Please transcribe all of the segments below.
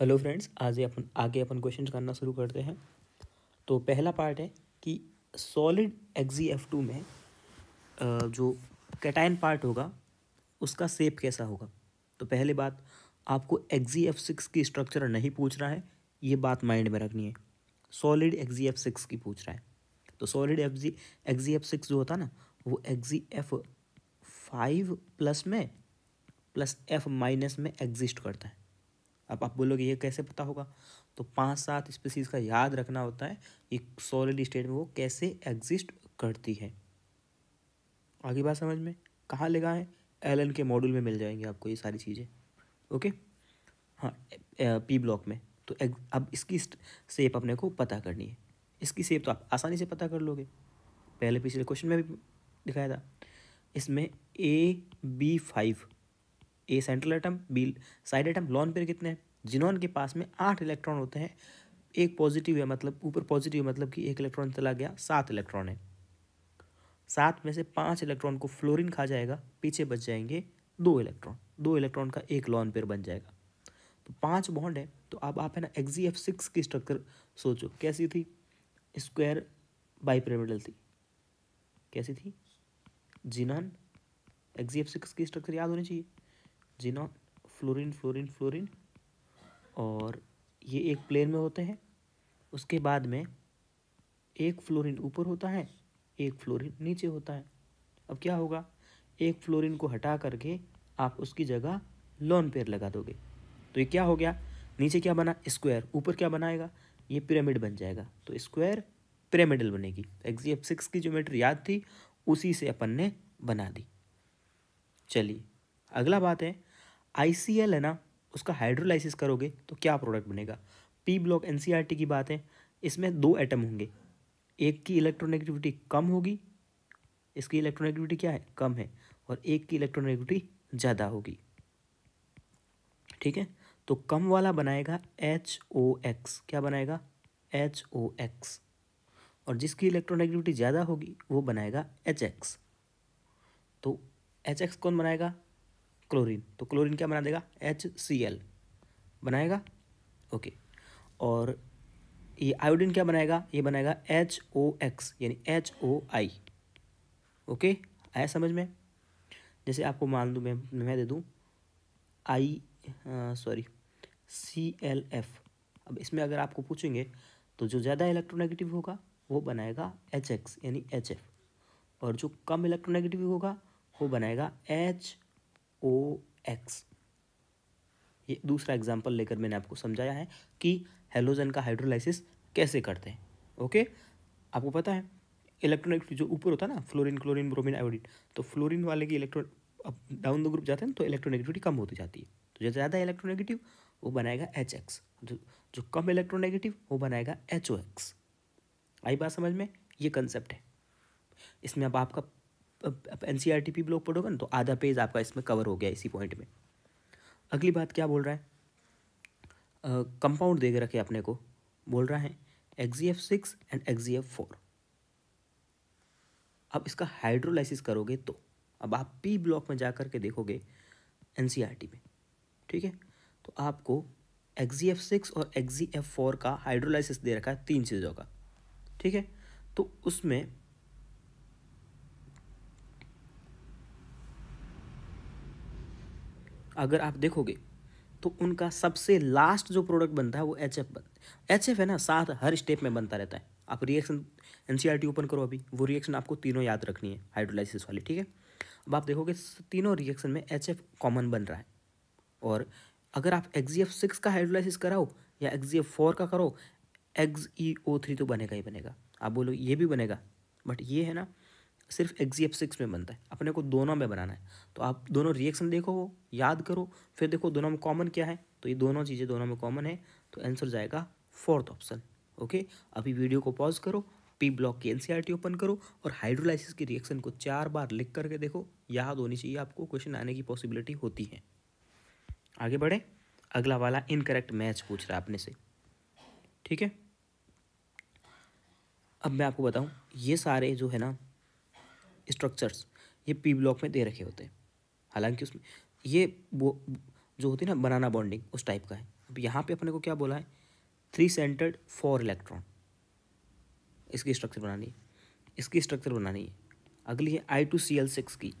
Hello friends आज अपन आगे अपन question करना शुरू करते हैं तो पहला पार्ट है कि सॉलिड एक्जी एफ टू में जो कैटाइन पार्ट होगा उसका सेप कैसा होगा तो पहले बात आपको एफ सिक्स की स्ट्रक्चर नहीं पूछ रहा है ये बात माइंड में रखनी है सॉलिड एफ सिक्स की पूछ रहा है तो solid F G F six जो होता है ना वो एफ फाइव प्लस में प्लस एफ माइनस में एग्जिस्ट करता है अब आप बोलोगे ये कैसे पता होगा तो पांच सात स्पीसीज़ का याद रखना होता है कि सॉलिड स्टेट में वो कैसे एग्जिस्ट करती है आगे बात समझ में कहाँ लिखा है एल के मॉड्यूल में मिल जाएंगे आपको ये सारी चीज़ें ओके हाँ पी ब्लॉक में तो अब इसकी सेप अपने को पता करनी है इसकी सेप तो आप आसानी से पता कर लोगे पहले पिछले क्वेश्चन में भी दिखाया था इसमें A B five A central atom B side atom lone pair कितने हैं जिनॉन के पास में आठ इलेक्ट्रॉन होते हैं एक पॉजिटिव है मतलब ऊपर पॉजिटिव है मतलब कि एक इलेक्ट्रॉन चला गया सात इलेक्ट्रॉन है सात में से पाँच इलेक्ट्रॉन को फ्लोरीन खा जाएगा पीछे बच जाएंगे दो इलेक्ट्रॉन दो इलेक्ट्रॉन का एक लॉन पेयर बन जाएगा तो पांच बॉन्ड है तो अब आप है ना एक्जी एफ सिक्स की स्ट्रक्चर सोचो कैसी थी स्क्वायर बाई पिरामिडल थी कैसी थी जिनान एक्जी एफ सिक्स की स्ट्रक्चर याद होनी चाहिए जीनॉन फ्लोरीन फ्लोरीन फ्लोरीन और ये एक प्लेन में होते हैं उसके बाद में एक फ्लोरीन ऊपर होता है एक फ्लोरीन नीचे होता है अब क्या होगा एक फ्लोरीन को हटा करके आप उसकी जगह लॉन पेयर लगा दोगे तो ये क्या हो गया नीचे क्या बना स्क्वायर ऊपर क्या बनाएगा ये पिरामिड बन जाएगा तो स्क्वायर पिरामिडल बनेगी एग्जीएफ सिक्स की ज्योमेट्री याद थी उसी से अपन ने बना दी चलिए अगला बात है आई है ना उसका हाइड्रोलाइसिस करोगे तो क्या प्रोडक्ट बनेगा पी ब्लॉक एन की बात है इसमें दो एटम होंगे एक की इलेक्ट्रोनेगेटिविटी कम होगी इसकी इलेक्ट्रोनेगेटिविटी क्या है कम है और एक की इलेक्ट्रोनेगेटिविटी ज़्यादा होगी ठीक है तो कम वाला बनाएगा एच ओ एक्स क्या बनाएगा एच ओ एक्स और जिसकी इलेक्ट्रोनेगेटिविटी ज़्यादा होगी वो बनाएगा एच एक्स तो एच एक्स कौन बनाएगा क्लोरीन तो क्लोरीन क्या बना देगा एच सी एल बनाएगा ओके और ये आयोडीन क्या बनाएगा ये बनाएगा एच ओ एक्स यानी एच ओ आई ओके आया समझ में जैसे आपको मान लूँ मैं मैं दे दूँ I sorry C L F अब इसमें अगर आपको पूछेंगे तो जो ज़्यादा इलेक्ट्रोनेगेटिव होगा वो बनाएगा एच एक्स यानी एच एफ और जो कम इलेक्ट्रोनेगेटिव होगा वो बनाएगा एच ओ एक्स ये दूसरा एग्जाम्पल लेकर मैंने आपको समझाया है कि हेलोजन का हाइड्रोलाइसिस कैसे करते हैं ओके आपको पता है इलेक्ट्रॉनिक जो ऊपर होता है ना फ्लोरिन क्लोरिन ब्रोमिन आयोडिन तो फ्लोरिन वाले की इलेक्ट्रॉन अब डाउन द ग्रुप जाते हैं तो इलेक्ट्रोनेगेटिविटी कम होती जाती है तो जो ज़्यादा इलेक्ट्रोनेगेटिव वो बनाएगा एच एक्स जो जो कम इलेक्ट्रोनेगेटिव वो बनाएगा एच ओ एक्स आई बात समझ में ये कंसेप्ट है इसमें अब आपका N C R NCERT P block पढ़ोगे ना तो आधा पेज आपका इसमें कवर हो गया इसी पॉइंट में अगली बात क्या बोल रहा है कंपाउंड दे रखे अपने को बोल रहा है Xe F six and Xe F four अब इसका हाइड्रोलाइसिस करोगे तो अब आप पी ब्लॉक में जा कर के देखोगे एन सी आर टी में ठीक है तो आपको एक्जी एफ सिक्स और एक्जी एफ फोर का हाइड्रोलाइसिस दे रखा है तीन चीज़ों का ठीक है तो उसमें अगर आप देखोगे तो उनका सबसे लास्ट जो प्रोडक्ट बनता है वो एच एफ एच एफ है ना साथ हर स्टेप में बनता रहता है आप रिएक्शन एन ओपन करो अभी वो रिएक्शन आपको तीनों याद रखनी है हाइड्रोलाइसिस वाली ठीक है अब आप देखोगे तीनों रिएक्शन में एच कॉमन बन रहा है और अगर आप एफ सिक्स का हाइड्रोलाइसिस कराओ या एफ फोर का करो एक्स ई ओ थ्री तो बनेगा ही बनेगा आप बोलो ये भी बनेगा बट ये है ना सिर्फ एक्जी एफ सिक्स में बनता है अपने को दोनों में बनाना है तो आप दोनों रिएक्शन देखो वो याद करो फिर देखो दोनों में कॉमन क्या है तो ये दोनों चीज़ें दोनों में कॉमन है तो आंसर जाएगा फोर्थ ऑप्शन ओके अभी वीडियो को पॉज करो पी ब्लॉक की एनसीईआरटी ओपन करो और हाइड्रोलाइसिस की रिएक्शन को चार बार लिख करके देखो याद होनी चाहिए आपको क्वेश्चन आने की पॉसिबिलिटी होती है आगे बढ़े अगला वाला इनकरेक्ट मैच पूछ रहा है आपने से ठीक है अब मैं आपको बताऊं ये सारे जो है ना स्ट्रक्चर्स ये पी ब्लॉक में दे रखे होते हैं हालांकि उसमें ये वो जो होती है ना बनाना बॉन्डिंग उस टाइप का है अब यहाँ पे अपने को क्या बोला है थ्री सेंटर्ड फोर इलेक्ट्रॉन इसकी स्ट्रक्चर बनानी है इसकी स्ट्रक्चर बनानी है अगली है I two C L six की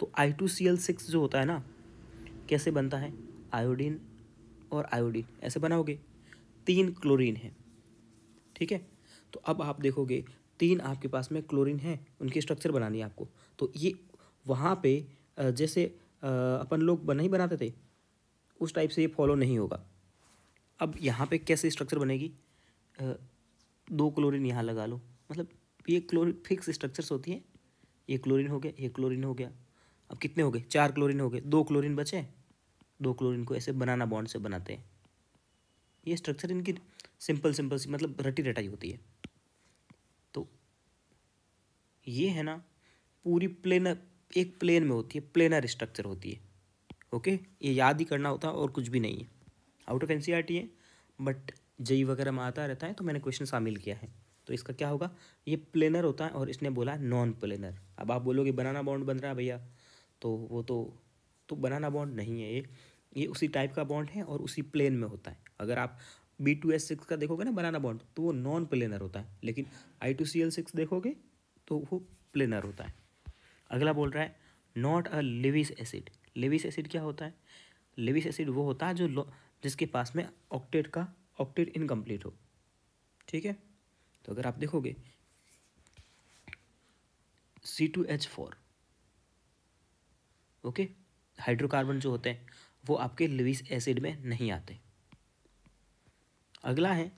तो I two C L six जो होता है ना कैसे बनता है आयोडीन और आयोडीन ऐसे बनाओगे तीन क्लोरीन है ठीक है तो अब आप देखोगे तीन आपके पास में क्लोरीन है उनकी स्ट्रक्चर बनानी है आपको तो ये वहाँ पे जैसे अपन लोग नहीं बनाते थे उस टाइप से ये फॉलो नहीं होगा अब यहाँ पे कैसे स्ट्रक्चर बनेगी दो क्लोरीन यहाँ लगा लो मतलब ये क्लोरीन फिक्स स्ट्रक्चर्स होती हैं ये क्लोरीन हो गया ये क्लोरीन हो गया अब कितने हो गए चार क्लोरीन हो गए दो क्लोरीन बचे दो क्लोरीन को ऐसे बनाना बॉन्ड से बनाते हैं ये स्ट्रक्चर इनकी सिंपल सिंपल सी मतलब रटी रटाई होती है ये है ना पूरी प्लेनर एक प्लेन में होती है प्लेनर स्ट्रक्चर होती है ओके ये याद ही करना होता है और कुछ भी नहीं है out of N C R NCERT है बट जई वगैरह में आता रहता है तो मैंने क्वेश्चन शामिल किया है तो इसका क्या होगा ये प्लेनर होता है और इसने बोला नॉन प्लेनर अब आप बोलोगे बनाना बॉन्ड बन रहा है भैया तो वो तो तो बनाना बॉन्ड नहीं है ये ये उसी टाइप का बॉन्ड है और उसी प्लेन में होता है अगर आप बी टू एस सिक्स का देखोगे ना बनाना बॉन्ड तो वो नॉन प्लेनर होता है लेकिन I two C L six देखोगे तो वो प्लेनर होता है अगला बोल रहा है not a Lewis acid Lewis acid क्या होता है लिविस एसिड वो होता है जो जिसके पास में ऑक्टेट का ऑक्टेट इनकम्प्लीट हो ठीक है तो अगर आप देखोगे C two H four okay hydrocarbon जो होते हैं वो आपके लिविस एसिड में नहीं आते अगला है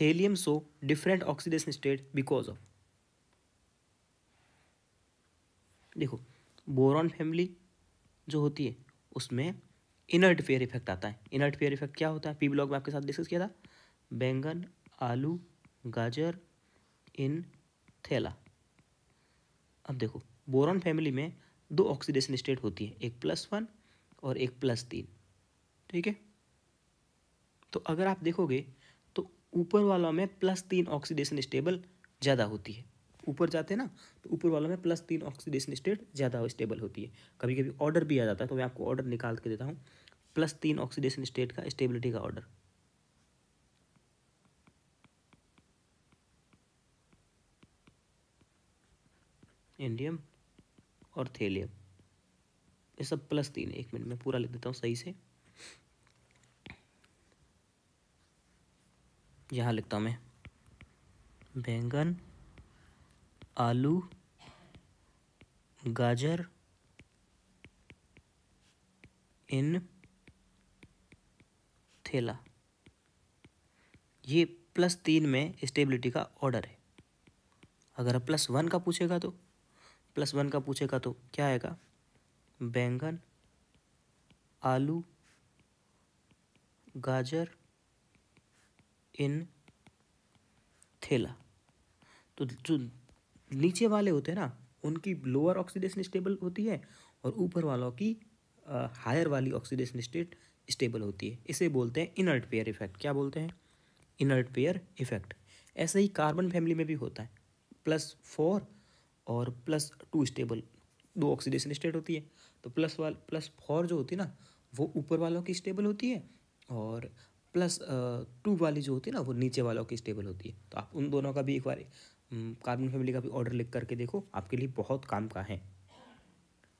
thallium so different oxidation state because of देखो बोरॉन फैमिली जो होती है उसमें इनर्ट फेयर इफेक्ट आता है इनर्ट फेयर इफेक्ट क्या होता है पी ब्लॉग में आपके साथ डिस्कस किया था बैंगन आलू गाजर इन थैला अब देखो बोरॉन फैमिली में दो ऑक्सीडेशन स्टेट होती है एक प्लस वन और एक प्लस तीन ठीक है तो अगर आप देखोगे तो ऊपर वाला में प्लस तीन ऑक्सीडेशन स्टेबल ज़्यादा होती है ऊपर जाते हैं ना तो ऊपर वालों में प्लस तीन ऑक्सीडेशन स्टेट ज़्यादा स्टेबल होती है कभी कभी ऑर्डर भी आ जाता है तो मैं आपको ऑर्डर निकाल के देता हूँ प्लस तीन ऑक्सीडेशन स्टेट का स्टेबिलिटी का ऑर्डर इंडियम और थेलियम ये सब प्लस तीन है एक मिनट में पूरा लिख देता हूँ सही से यहाँ लिखता हूँ मैं बैंगन आलू गाजर इन थैला ये प्लस तीन में स्टेबिलिटी का ऑर्डर है अगर प्लस वन का पूछेगा तो प्लस वन का पूछेगा तो क्या आएगा बैंगन आलू गाजर इन थैला तो जो नीचे वाले होते हैं ना उनकी लोअर ऑक्सीडेशन स्टेबल होती है और ऊपर वालों की हायर वाली ऑक्सीडेशन स्टेट स्टेबल होती है इसे बोलते हैं इनर्ट पेयर इफेक्ट क्या बोलते हैं इनर्ट पेयर इफेक्ट ऐसे ही कार्बन फैमिली में भी होता है प्लस फोर और प्लस टू स्टेबल दो ऑक्सीडेशन स्टेट होती है तो प्लस वाल प्लस फोर जो होती है ना वो ऊपर वालों की स्टेबल होती है और प्लस टू वाली जो होती है ना वो नीचे वालों की स्टेबल होती है तो आप उन दोनों का भी एक बार कार्बन हम्म, फैमिली का भी ऑर्डर लिख करके देखो आपके लिए बहुत काम का है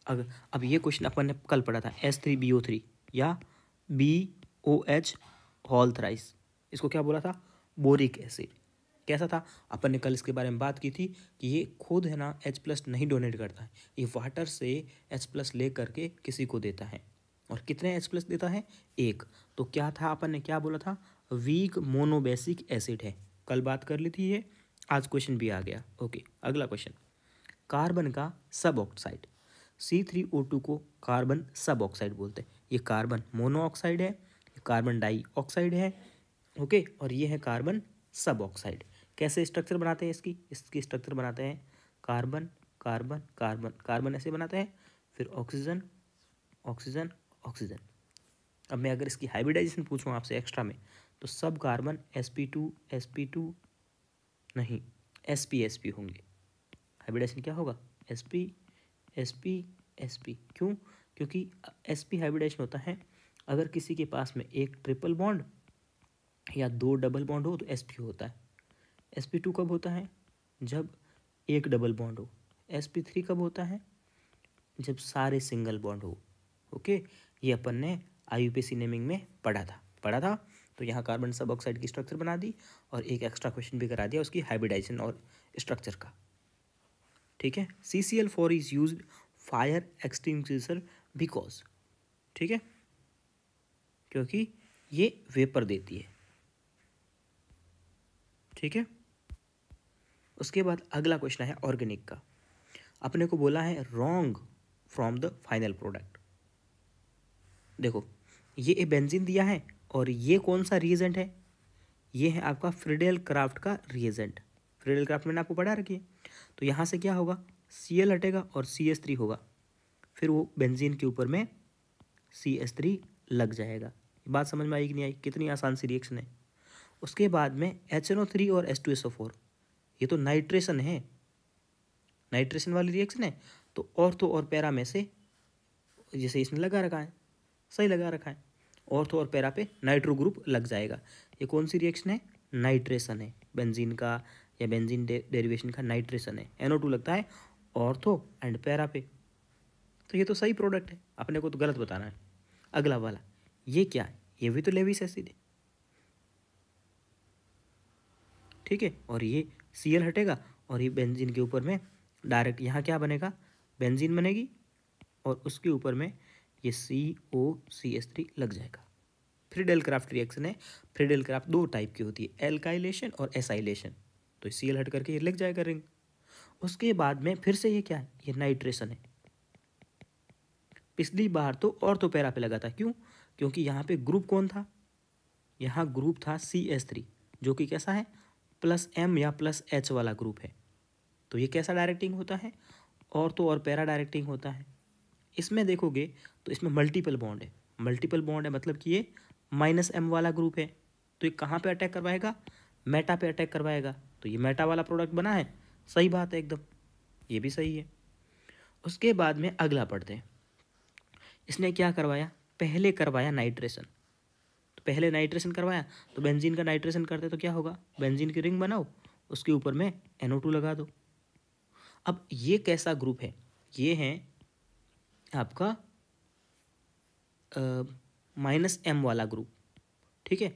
अगर अब ये क्वेश्चन अपन ने कल पढ़ा था S three B O three या B O H whole thrice इसको क्या बोला था बोरिक एसिड कैसा था अपन ने कल इसके बारे में बात की थी कि ये खुद है ना एच प्लस नहीं डोनेट करता है ये वाटर से एच प्लस ले करके किसी को देता है और कितने एच प्लस देता है एक तो क्या था अपन ने क्या बोला था वीक मोनोबेसिक एसिड है कल बात कर ली थी ये आज क्वेश्चन भी आ गया ओके अगला क्वेश्चन कार्बन का suboxide C three O two को कार्बन सब ऑक्साइड बोलते हैं ये कार्बन मोनोऑक्साइड है ये कार्बन डाईऑक्साइड है ओके और ये है कार्बन सब ऑक्साइड कैसे स्ट्रक्चर बनाते हैं इसकी इसकी स्ट्रक्चर बनाते हैं कार्बन कार्बन कार्बन कार्बन ऐसे बनाते हैं फिर ऑक्सीजन ऑक्सीजन ऑक्सीजन अब मैं अगर इसकी हाइब्रिडाइजेशन पूछूँ आपसे एक्स्ट्रा में तो सब carbon S P two S P two नहीं एस पी एस पी होंगे हाइब्रिडाइजेशन क्या होगा S P S P S P क्यों क्योंकि एस पी हाइब्रिडाइजेशन होता है अगर किसी के पास में एक ट्रिपल बॉन्ड या दो डबल बॉन्ड हो तो एस पी होता है एस पी टू कब होता है जब एक डबल बॉन्ड हो एस पी थ्री कब होता है जब सारे सिंगल बॉन्ड हो ओके ये अपन ने I U P C naming में पढ़ा था पढ़ा था तो यहाँ कार्बन सब ऑक्साइड की स्ट्रक्चर बना दी और एक एक्स्ट्रा क्वेश्चन भी करा दिया उसकी हाइब्रिडाइजेशन और स्ट्रक्चर का ठीक है C C L four is use fire extinguisher because ठीक है क्योंकि ये वेपर देती है ठीक है उसके बाद अगला क्वेश्चन है ऑर्गेनिक का अपने को बोला है wrong from the final product देखो ये बेंजीन दिया है और ये कौन सा रिएजेंट है ये है आपका फ्रिडेल क्राफ्ट का रिएजेंट फ्रिडेल क्राफ्ट मैंने आपको पढ़ा रखी है तो यहाँ से क्या होगा सी एल हटेगा और सी एस थ्री होगा फिर वो बेंजीन के ऊपर में सी एस थ्री लग जाएगा बात समझ में आई कि नहीं आई कितनी आसान सी रिएक्शन है उसके बाद में एच एन ओ थ्री और S two S O four ये तो नाइट्रेशन है नाइट्रेशन वाली रिएक्शन है तो और तो और पैरा में से जैसे इसने लगा रखा है सही लगा रखा है ऑर्थो तो और पैरा पे नाइट्रो ग्रुप लग जाएगा ये कौन सी रिएक्शन है नाइट्रेशन है बेंजीन का या बेंजीन डेरिवेशन का नाइट्रेशन है एनओ टू लगता है ऑर्थो एंड पैरा पे तो ये तो सही प्रोडक्ट है अपने को तो गलत बताना है अगला वाला ये क्या है ये भी तो लेविस एसिड है ठीक है और ये सी हटेगा और ये बेंजीन के ऊपर में डायरेक्ट यहाँ क्या बनेगा बेंजीन बनेगी और उसके ऊपर में ये सी ओ सी एस थ्री लग जाएगा फ्रीडल क्राफ्ट रिएक्शन है फ्रीडल क्राफ्ट दो टाइप की होती है एल्काइलेशन और एसाइलेशन तो सी एल हट करके ये लग जाएगा रिंग उसके बाद में फिर से ये क्या है ये नाइट्रेशन है पिछली बार तो और तो पैरा पे लगा था क्यों क्योंकि यहाँ पे ग्रुप कौन था यहाँ ग्रुप था सी एस थ्री जो कि कैसा है प्लस एम या प्लस एच वाला ग्रुप है तो ये कैसा डायरेक्टिंग होता है और तो और पैरा डायरेक्टिंग होता है इसमें देखोगे तो इसमें मल्टीपल बॉन्ड है मल्टीपल बॉन्ड है मतलब कि ये माइनस एम वाला ग्रुप है तो ये कहाँ पे अटैक करवाएगा मेटा पे अटैक करवाएगा तो ये मेटा वाला प्रोडक्ट बना है सही बात है एकदम ये भी सही है उसके बाद में अगला पढ़ते हैं इसने क्या करवाया पहले करवाया नाइट्रेशन तो पहले नाइट्रेशन करवाया तो बेंजीन का नाइट्रेशन करते तो क्या होगा बेंजीन की रिंग बनाओ उसके ऊपर में एनओ लगा दो अब ये कैसा ग्रुप है ये हैं आपका माइनस एम वाला ग्रुप ठीक है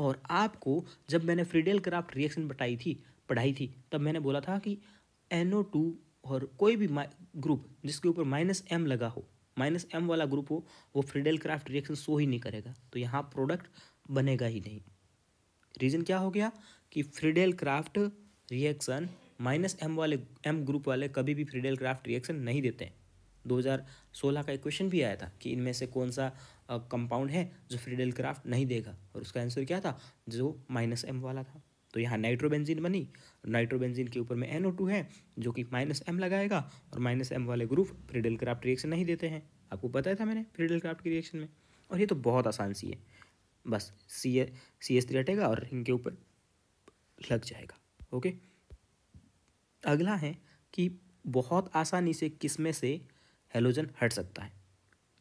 और आपको जब मैंने फ्रीडेल क्राफ्ट रिएक्शन बताई थी पढ़ाई थी तब मैंने बोला था कि एन टू और कोई भी ग्रुप जिसके ऊपर माइनस एम लगा हो माइनस एम वाला ग्रुप हो वो फ्रीडेल क्राफ्ट रिएक्शन शो ही नहीं करेगा तो यहाँ प्रोडक्ट बनेगा ही नहीं रीज़न क्या हो गया कि Friedel Crafts reaction minus M वाले एम ग्रुप वाले कभी भी फ्रीडेल क्राफ्ट रिएक्शन नहीं देते हैं 2016 का एक क्वेश्चन भी आया था कि इनमें से कौन सा कंपाउंड है जो फ्रीडल क्राफ्ट नहीं देगा और उसका आंसर क्या था जो माइनस एम वाला था तो यहाँ नाइट्रोबेंजीन बनी नाइट्रोबेंजीन के ऊपर में एन है जो कि माइनस एम लगाएगा और माइनस एम वाले ग्रुप फ्रीडल क्राफ्ट रिएक्शन नहीं देते हैं आपको बताया था मैंने फ्रीडल क्राफ्ट के रिएक्शन में और ये तो बहुत आसान सी है बस सी ए सी एस थ्री हटेगा और इनके ऊपर लग जाएगा ओके अगला है कि बहुत आसानी से किसमें से हेलोजन हट सकता है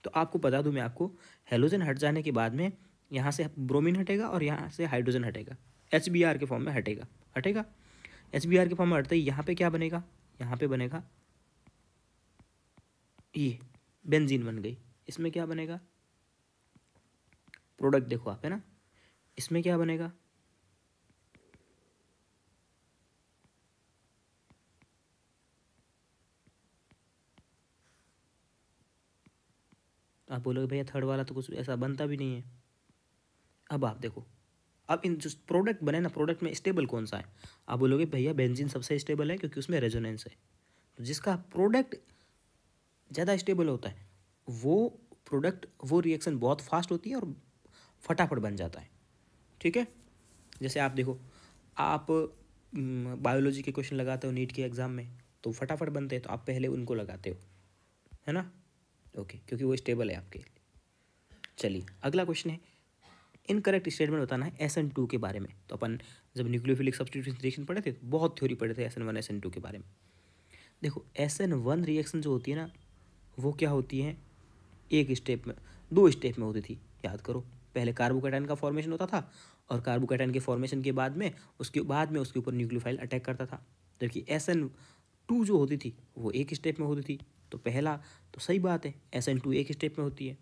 तो आपको बता दूं मैं आपको हेलोजन हट जाने के बाद में यहाँ से ब्रोमीन हटेगा और यहाँ से हाइड्रोजन हटेगा एच के फॉर्म में हटेगा हटेगा एच के फॉर्म में हटते ही यहाँ पर क्या बनेगा यहाँ पर बनेगा ये बेंजीन बन गई इसमें क्या बनेगा प्रोडक्ट देखो आप है ना इसमें क्या बनेगा आप बोलोगे भैया थर्ड वाला तो कुछ ऐसा बनता भी नहीं है अब आप देखो अब इन जो प्रोडक्ट बने ना प्रोडक्ट में स्टेबल कौन सा है आप बोलोगे भैया बेंजिन सबसे स्टेबल है क्योंकि उसमें रेजोनेंस है तो जिसका प्रोडक्ट ज़्यादा स्टेबल होता है वो प्रोडक्ट वो रिएक्शन बहुत फास्ट होती है और फटाफट बन जाता है ठीक है जैसे आप देखो आप बायोलॉजी के क्वेश्चन लगाते हो नीट के एग्ज़ाम में तो फटाफट बनते हैं तो आप पहले उनको लगाते हो है ना ओके क्योंकि वो स्टेबल है आपके लिए चलिए अगला क्वेश्चन है इनकरेक्ट स्टेटमेंट बताना है एस एन टू के बारे में तो अपन जब न्यूक्लियोफिलिक सब्सटीट्यूशन रिएक्शन पढ़े थे तो बहुत थ्योरी पढ़े थे S N one S N two के बारे में देखो एस एन वन रिएक्शन जो होती है ना वो क्या होती है एक स्टेप में दो स्टेप में होती थी याद करो पहले कार्बोकेटाइन का फॉर्मेशन होता था और कार्बोकेटाइन के फॉर्मेशन के बाद में उसके बाद में उसके ऊपर न्यूक्लियोफाइल अटैक करता था जबकि एस एन टू जो होती थी वो एक स्टेप में होती थी तो पहला तो सही बात है एस एन टू एक स्टेप में होती है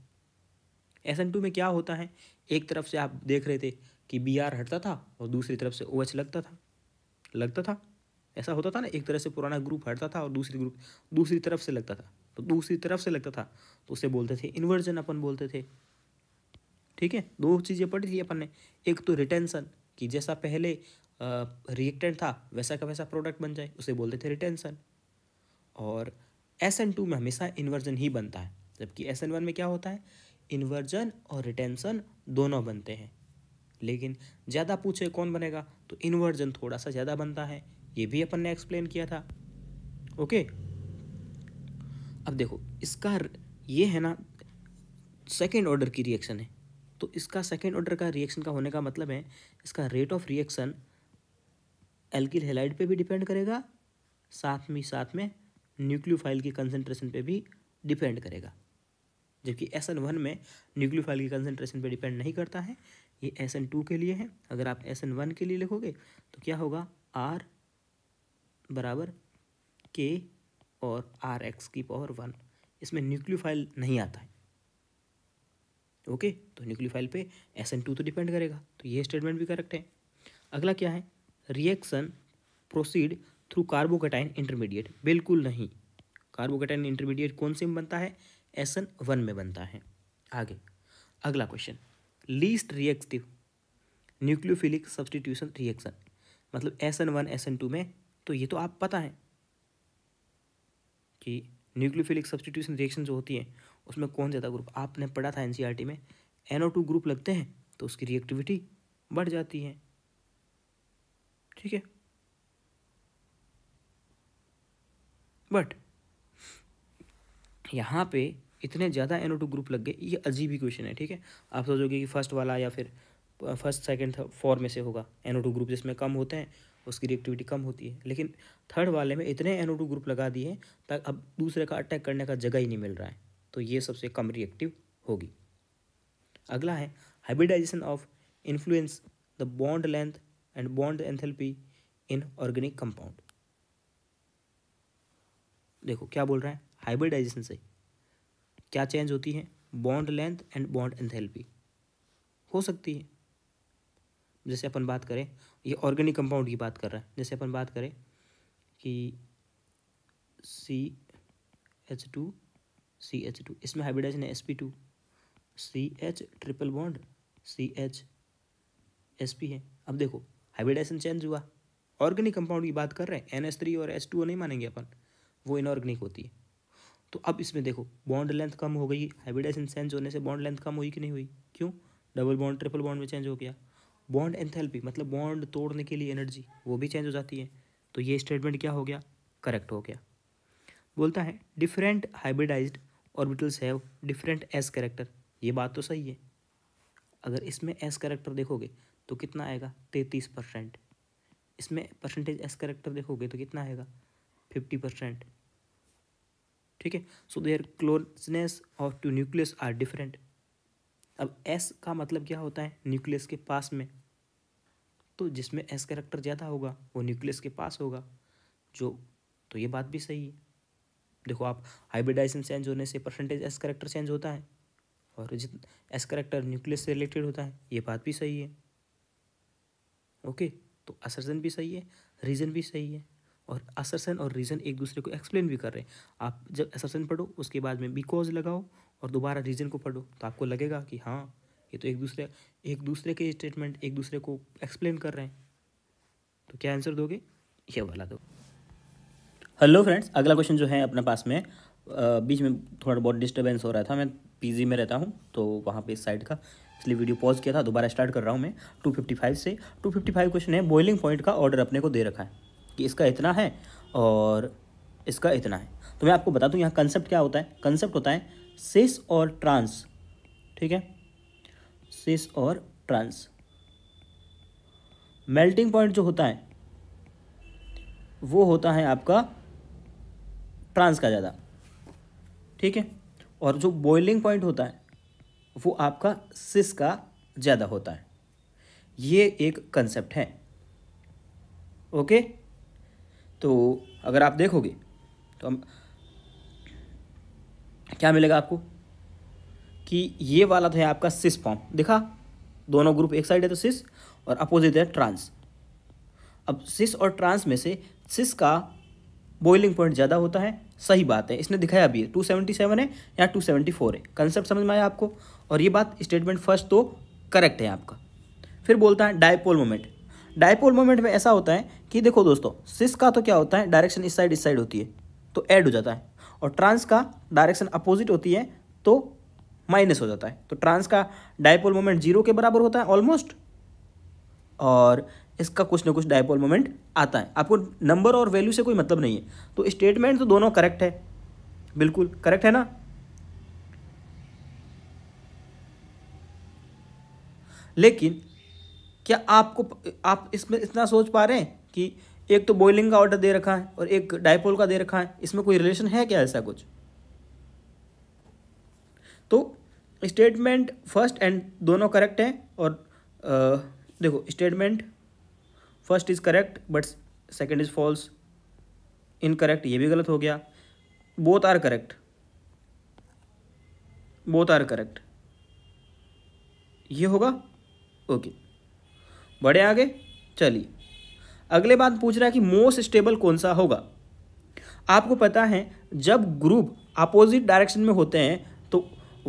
एस एन टू में क्या होता है एक तरफ से आप देख रहे थे कि बी आर हटता था और दूसरी तरफ से ओ एच लगता था लगता था ऐसा होता था ना एक तरह से पुराना ग्रुप हटता था और दूसरी ग्रुप दूसरी तरफ से लगता था तो दूसरी तरफ से लगता था तो उसे बोलते थे इन्वर्जन अपन बोलते थे ठीक है दो चीज़ें पढ़ी थी अपन ने एक तो रिटेंशन कि जैसा पहले रिएक्टेंट था वैसा का वैसा प्रोडक्ट बन जाए उसे बोलते थे रिटेंशन और एस एन टू में हमेशा इन्वर्जन ही बनता है जबकि एस एन वन में क्या होता है इन्वर्जन और रिटेंशन दोनों बनते हैं लेकिन ज़्यादा पूछे कौन बनेगा तो इन्वर्जन थोड़ा सा ज़्यादा बनता है ये भी अपन ने एक्सप्लेन किया था ओके अब देखो इसका ये है ना सेकेंड ऑर्डर की रिएक्शन है तो इसका सेकेंड ऑर्डर का रिएक्शन का होने का मतलब है इसका rate of reaction alkyl halide पे भी डिपेंड करेगा साथ में साथ में न्यूक्लियोफाइल की कंसनट्रेशन पे भी डिपेंड करेगा जबकि एस एन वन में न्यूक्लियोफाइल की कंसनट्रेशन पे डिपेंड नहीं करता है ये एस एन टू के लिए है अगर आप एस एन वन के लिए लिखोगे तो क्या होगा आर बराबर के और आर एक्स की पावर वन इसमें न्यूक्लियोफाइल नहीं आता है ओके तो न्यूक्लियोफाइल पे एस एन टू तो डिपेंड करेगा तो ये स्टेटमेंट भी करेक्ट है अगला क्या है reaction proceed through carbocation intermediate बिल्कुल नहीं कार्बोकेटाइन इंटरमीडिएट कौन से में बनता है एस एन वन में बनता है आगे अगला question least reactive nucleophilic substitution reaction मतलब S N one S N two में तो ये तो आप पता है कि न्यूक्लियोफिलिक सब्सटीट्यूशन रिएक्शन जो होती है उसमें कौन ज़्यादा ग्रुप आपने पढ़ा था एनसीईआरटी e में एनओ टू ग्रुप लगते हैं तो उसकी रिएक्टिविटी बढ़ जाती है ठीक है बट यहाँ पे इतने ज़्यादा एन ग्रुप लग गए ये अजीब ही क्वेश्चन है ठीक है आप सोचोगे कि फर्स्ट वाला या फिर फर्स्ट थर्ड फोर में से होगा एन ग्रुप जिसमें कम होते हैं उसकी रिएक्टिविटी कम होती है लेकिन थर्ड वाले में इतने एन ग्रुप लगा दिए ताकि अब दूसरे का अटैक करने का जगह ही नहीं मिल रहा है तो ये सबसे कम रिएक्टिव होगी अगला है hybridization of influence the bond length and bond enthalpy in organic compound देखो क्या बोल रहे हैं हाइब्रिडाइजेशन से क्या चेंज होती है bond length and bond enthalpy हो सकती है जैसे अपन बात करें ये ऑर्गेनिक कंपाउंड की बात कर रहा है जैसे अपन बात करें कि C H two C H two इसमें हाइब्रिडाइजेशन है S P two C H triple bond C H S P है अब देखो हाइब्रिडाइजेशन चेंज हुआ ऑर्गेनिक कंपाउंड की बात कर रहे हैं एन एस थ्री और एस टू नहीं मानेंगे अपन वो इनऑर्गेनिक होती है तो अब इसमें देखो बॉन्ड लेंथ कम हो गई हाइब्रिडाइजेशन चेंज होने से बॉन्ड लेंथ कम हुई कि नहीं हुई क्यों डबल बॉन्ड ट्रिपल बॉन्ड में चेंज हो गया बॉन्ड एंथैल्पी मतलब बॉन्ड तोड़ने के लिए एनर्जी वो भी चेंज हो जाती है तो ये स्टेटमेंट क्या हो गया करेक्ट हो गया बोलता है different hybridized orbitals have different S character ये बात तो सही है अगर इसमें एस करेक्टर देखोगे तो कितना आएगा तैंतीस परसेंट इसमें परसेंटेज एस करेक्टर देखोगे तो कितना आएगा फिफ्टी परसेंट ठीक है सो देयर क्लोजनेस और टू न्यूक्लियस आर डिफरेंट अब एस का मतलब क्या होता है न्यूक्लियस के पास में तो जिसमें एस करेक्टर ज़्यादा होगा वो न्यूक्लियस के पास होगा जो तो ये बात भी सही है देखो आप हाइब्रिडाइजेशन चेंज होने से परसेंटेज एस करेक्टर चेंज होता है और जित एस करेक्टर न्यूक्लियस से रिलेटेड होता है ये बात भी सही है ओके तो असर्जन भी सही है रीज़न भी सही है और असरसन और रीज़न एक दूसरे को एक्सप्लेन भी कर रहे हैं आप जब असरसन पढ़ो उसके बाद में बिकॉज लगाओ और दोबारा रीज़न को पढ़ो तो आपको लगेगा कि हाँ ये तो एक दूसरे एक दूसरे के स्टेटमेंट एक दूसरे को एक्सप्लेन कर रहे हैं तो क्या आंसर दोगे ये वाला दो हेलो फ्रेंड्स अगला क्वेश्चन जो है अपने पास में बीच में थोड़ा बहुत डिस्टर्बेंस हो रहा था मैं पीजी में रहता हूँ तो वहाँ पे इस साइड का इसलिए वीडियो पॉज किया था दोबारा स्टार्ट कर रहा हूँ मैं 255 से 255 क्वेश्चन है बॉइलिंग पॉइंट का ऑर्डर अपने को दे रखा है कि इसका इतना है और इसका इतना है तो मैं आपको बता दूँ यहाँ कंसेप्ट क्या होता है कंसेप्ट होता है सिस और ट्रांस ठीक है सिस और ट्रांस मेल्टिंग पॉइंट जो होता है वो होता है आपका ट्रांस का ज़्यादा ठीक है और जो बॉइलिंग पॉइंट होता है वो आपका सिस का ज़्यादा होता है ये एक कंसेप्ट है ओके तो अगर आप देखोगे तो हम क्या मिलेगा आपको कि ये वाला था आपका सिस फॉर्म देखा दोनों ग्रुप एक साइड है तो सिस और अपोजिट है ट्रांस अब सिस और ट्रांस में से सिस का बॉइलिंग पॉइंट ज़्यादा होता है सही बात है इसने दिखाया अभी टू सेवेंटी सेवन है या टू सेवेंटी फोर है कंसेप्ट समझ में आया आपको और ये बात स्टेटमेंट फर्स्ट तो करेक्ट है आपका फिर बोलता है डायपोल मोमेंट डायपोल मोमेंट में ऐसा होता है कि देखो दोस्तों सिस का तो क्या होता है डायरेक्शन इस साइड इस साइड होती है तो ऐड हो जाता है और ट्रांस का डायरेक्शन अपोजिट होती है तो माइनस हो जाता है तो ट्रांस का डायपोल मोमेंट जीरो के बराबर होता है ऑलमोस्ट और इसका कुछ ना कुछ डायपोल मोमेंट आता है आपको नंबर और वैल्यू से कोई मतलब नहीं है तो स्टेटमेंट तो दोनों करेक्ट है बिल्कुल करेक्ट है ना लेकिन क्या आपको आप इसमें इतना सोच पा रहे हैं कि एक तो बॉइलिंग का ऑर्डर दे रखा है और एक डायपोल का दे रखा है इसमें कोई रिलेशन है क्या ऐसा कुछ तो स्टेटमेंट फर्स्ट एंड दोनों करेक्ट हैं और आ, देखो statement first is correct but second is false incorrect ये भी गलत हो गया both are correct both are correct ये होगा ओके बड़े आगे चलिए अगले बात पूछ रहा है कि मोस्ट स्टेबल कौन सा होगा आपको पता है जब ग्रुप अपोजिट डायरेक्शन में होते हैं तो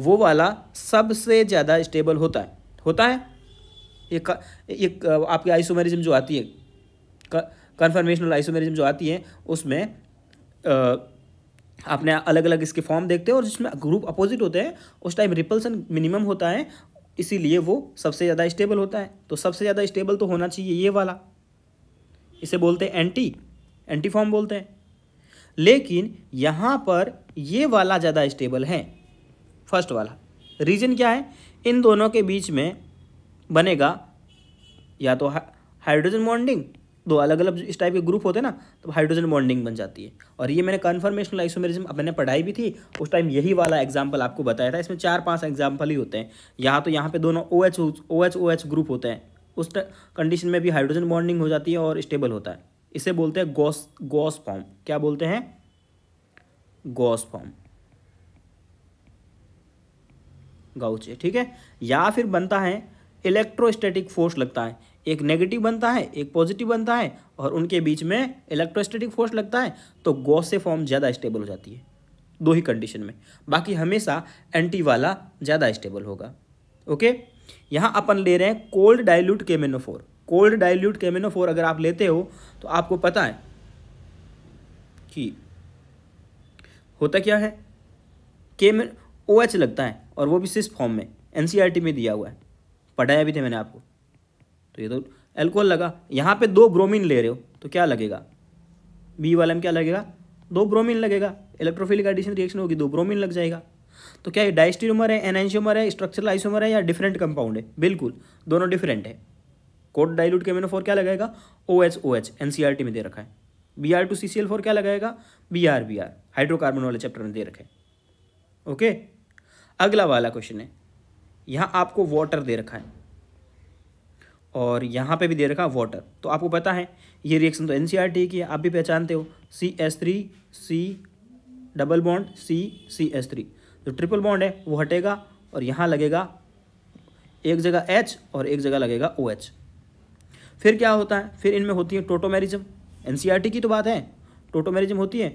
वो वाला सबसे ज़्यादा स्टेबल होता है होता है एक एक आपकी आइसोमेरिज्म जो आती है कन्फर्मेशनल आइसोमेरिज्म जो आती है उसमें आपने अलग अलग इसके फॉर्म देखते हैं और जिसमें ग्रुप अपोजिट होते हैं उस टाइम रिपल्सन मिनिमम होता है इसीलिए वो सबसे ज़्यादा स्टेबल होता है तो सबसे ज़्यादा स्टेबल तो होना चाहिए ये वाला इसे बोलते हैं एंटी एंटी फॉर्म बोलते हैं लेकिन यहाँ पर ये वाला ज़्यादा स्टेबल है फर्स्ट वाला रीज़न क्या है इन दोनों के बीच में बनेगा या तो हाइड्रोजन बॉन्डिंग दो अलग अलग इस टाइप के ग्रुप होते हैं ना तो हाइड्रोजन बॉन्डिंग बन जाती है और ये मैंने कन्फर्मेशन आइसोमेरिज्म मैंने पढ़ाई भी थी उस टाइम यही वाला एग्जाम्पल आपको बताया था इसमें चार पांच एग्जाम्पल ही होते हैं यहाँ तो यहाँ पे दोनों O H O H O H group होते हैं उस कंडीशन में भी हाइड्रोजन बॉन्डिंग हो जाती है और स्टेबल होता है इसे बोलते हैं गॉस गॉस फॉर्म क्या बोलते हैं गॉस फॉर्म गाउचे ठीक है या फिर बनता है इलेक्ट्रोस्टैटिक फोर्स लगता है एक नेगेटिव बनता है एक पॉजिटिव बनता है और उनके बीच में इलेक्ट्रोस्टैटिक फोर्स लगता है तो गोस से फॉर्म ज़्यादा स्टेबल हो जाती है दो ही कंडीशन में बाकी हमेशा एंटी वाला ज़्यादा स्टेबल होगा ओके यहाँ अपन ले रहे हैं कोल्ड डाइल्यूट केमेनोफोर कोल्ड डाइल्यूट केमेनोफोर अगर आप लेते हो तो आपको पता है कि होता क्या है केमेन ओ एच लगता है और वो भी सिस फॉर्म में एन e में दिया हुआ है पढ़ाया भी थे मैंने आपको तो ये तो एल्कोहल लगा यहाँ पे दो ब्रोमीन ले रहे हो तो क्या लगेगा बी वाला में क्या लगेगा दो ब्रोमीन लगेगा इलेक्ट्रोफिलिक एडिशन रिएक्शन होगी दो ब्रोमीन लग जाएगा तो क्या ये डाइस्टीरोमर है एनएनशियोमर है स्ट्रक्चरल आइसोमर है या डिफरेंट कंपाउंड है बिल्कुल दोनों डिफरेंट है कोड डाइल्यूट के फोर क्या लगाएगा O H O H N C R T में दे रखा है B R two C C L four क्या लगाएगा B R B R hydrocarbon वाले चैप्टर में दे रखे ओके अगला वाला क्वेश्चन है यहाँ आपको वाटर दे रखा है और यहाँ पे भी दे रखा वाटर तो आपको पता है ये रिएक्शन तो एन सी आर टी की है आप भी पहचानते हो C S three C double bond C C S three जो ट्रिपल बॉन्ड है वो हटेगा और यहाँ लगेगा एक जगह एच और एक जगह लगेगा ओ OH. फिर क्या होता है फिर इनमें होती है टोटोमेरिज्म एन e की तो बात है टोटोमेरिज्म होती है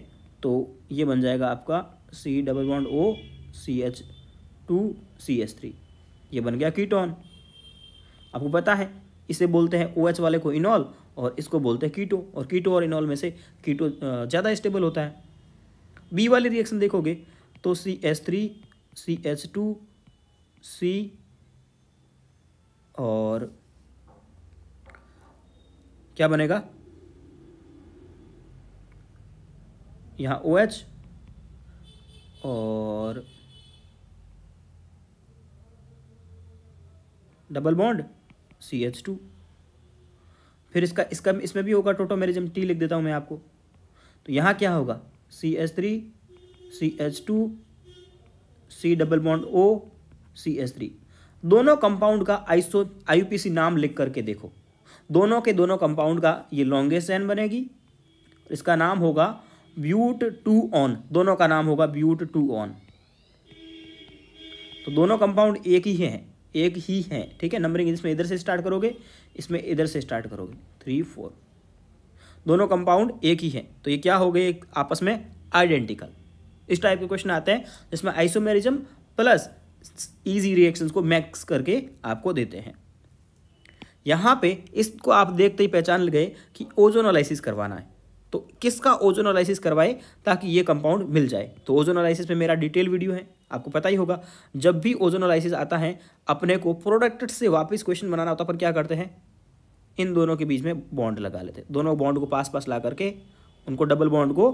तो ये बन जाएगा आपका C double bond O C H two C H three ये बन गया कीटोन आपको पता है इसे बोलते हैं ओ OH वाले को इनॉल और इसको बोलते हैं कीटो और कीटो और इनॉल में से कीटो ज़्यादा स्टेबल होता है बी वाली रिएक्शन देखोगे तो C S three C H two C और क्या बनेगा यहाँ ओ एच और double bond C H two फिर इसका इसका इसमें भी होगा मेरे जब टी लिख देता हूँ मैं आपको तो यहाँ क्या होगा C H three C H two C double bond O C H three दोनों कंपाउंड का आईसो आई नाम लिख करके देखो दोनों के दोनों कंपाउंड का ये लॉन्गेस्ट चैन बनेगी इसका नाम होगा ब्यूट टू ऑन दोनों का नाम होगा ब्यूट टू ऑन तो दोनों कंपाउंड एक ही हैं एक ही हैं ठीक है नंबरिंग इसमें इधर से स्टार्ट करोगे इसमें इधर से स्टार्ट करोगे थ्री फोर दोनों कंपाउंड एक ही हैं तो ये क्या हो गए आपस में आइडेंटिकल इस टाइप के क्वेश्चन आते हैं जिसमें आइसोमेरिज्म प्लस ईजी रिएक्शंस को मैक्स करके आपको देते हैं यहाँ पे इसको आप देखते ही पहचान गए कि ओजोनोलाइसिस करवाना है तो किसका ओजोनोलाइसिस करवाए ताकि ये कंपाउंड मिल जाए तो ओजोनोलाइसिस में मेरा डिटेल वीडियो है आपको पता ही होगा जब भी ओजोनोलाइसिस आता है अपने को प्रोडक्ट से वापस क्वेश्चन बनाना होता पर क्या करते हैं इन दोनों के बीच में बॉन्ड लगा लेते हैं दोनों बॉन्ड को पास पास ला करके उनको डबल बॉन्ड को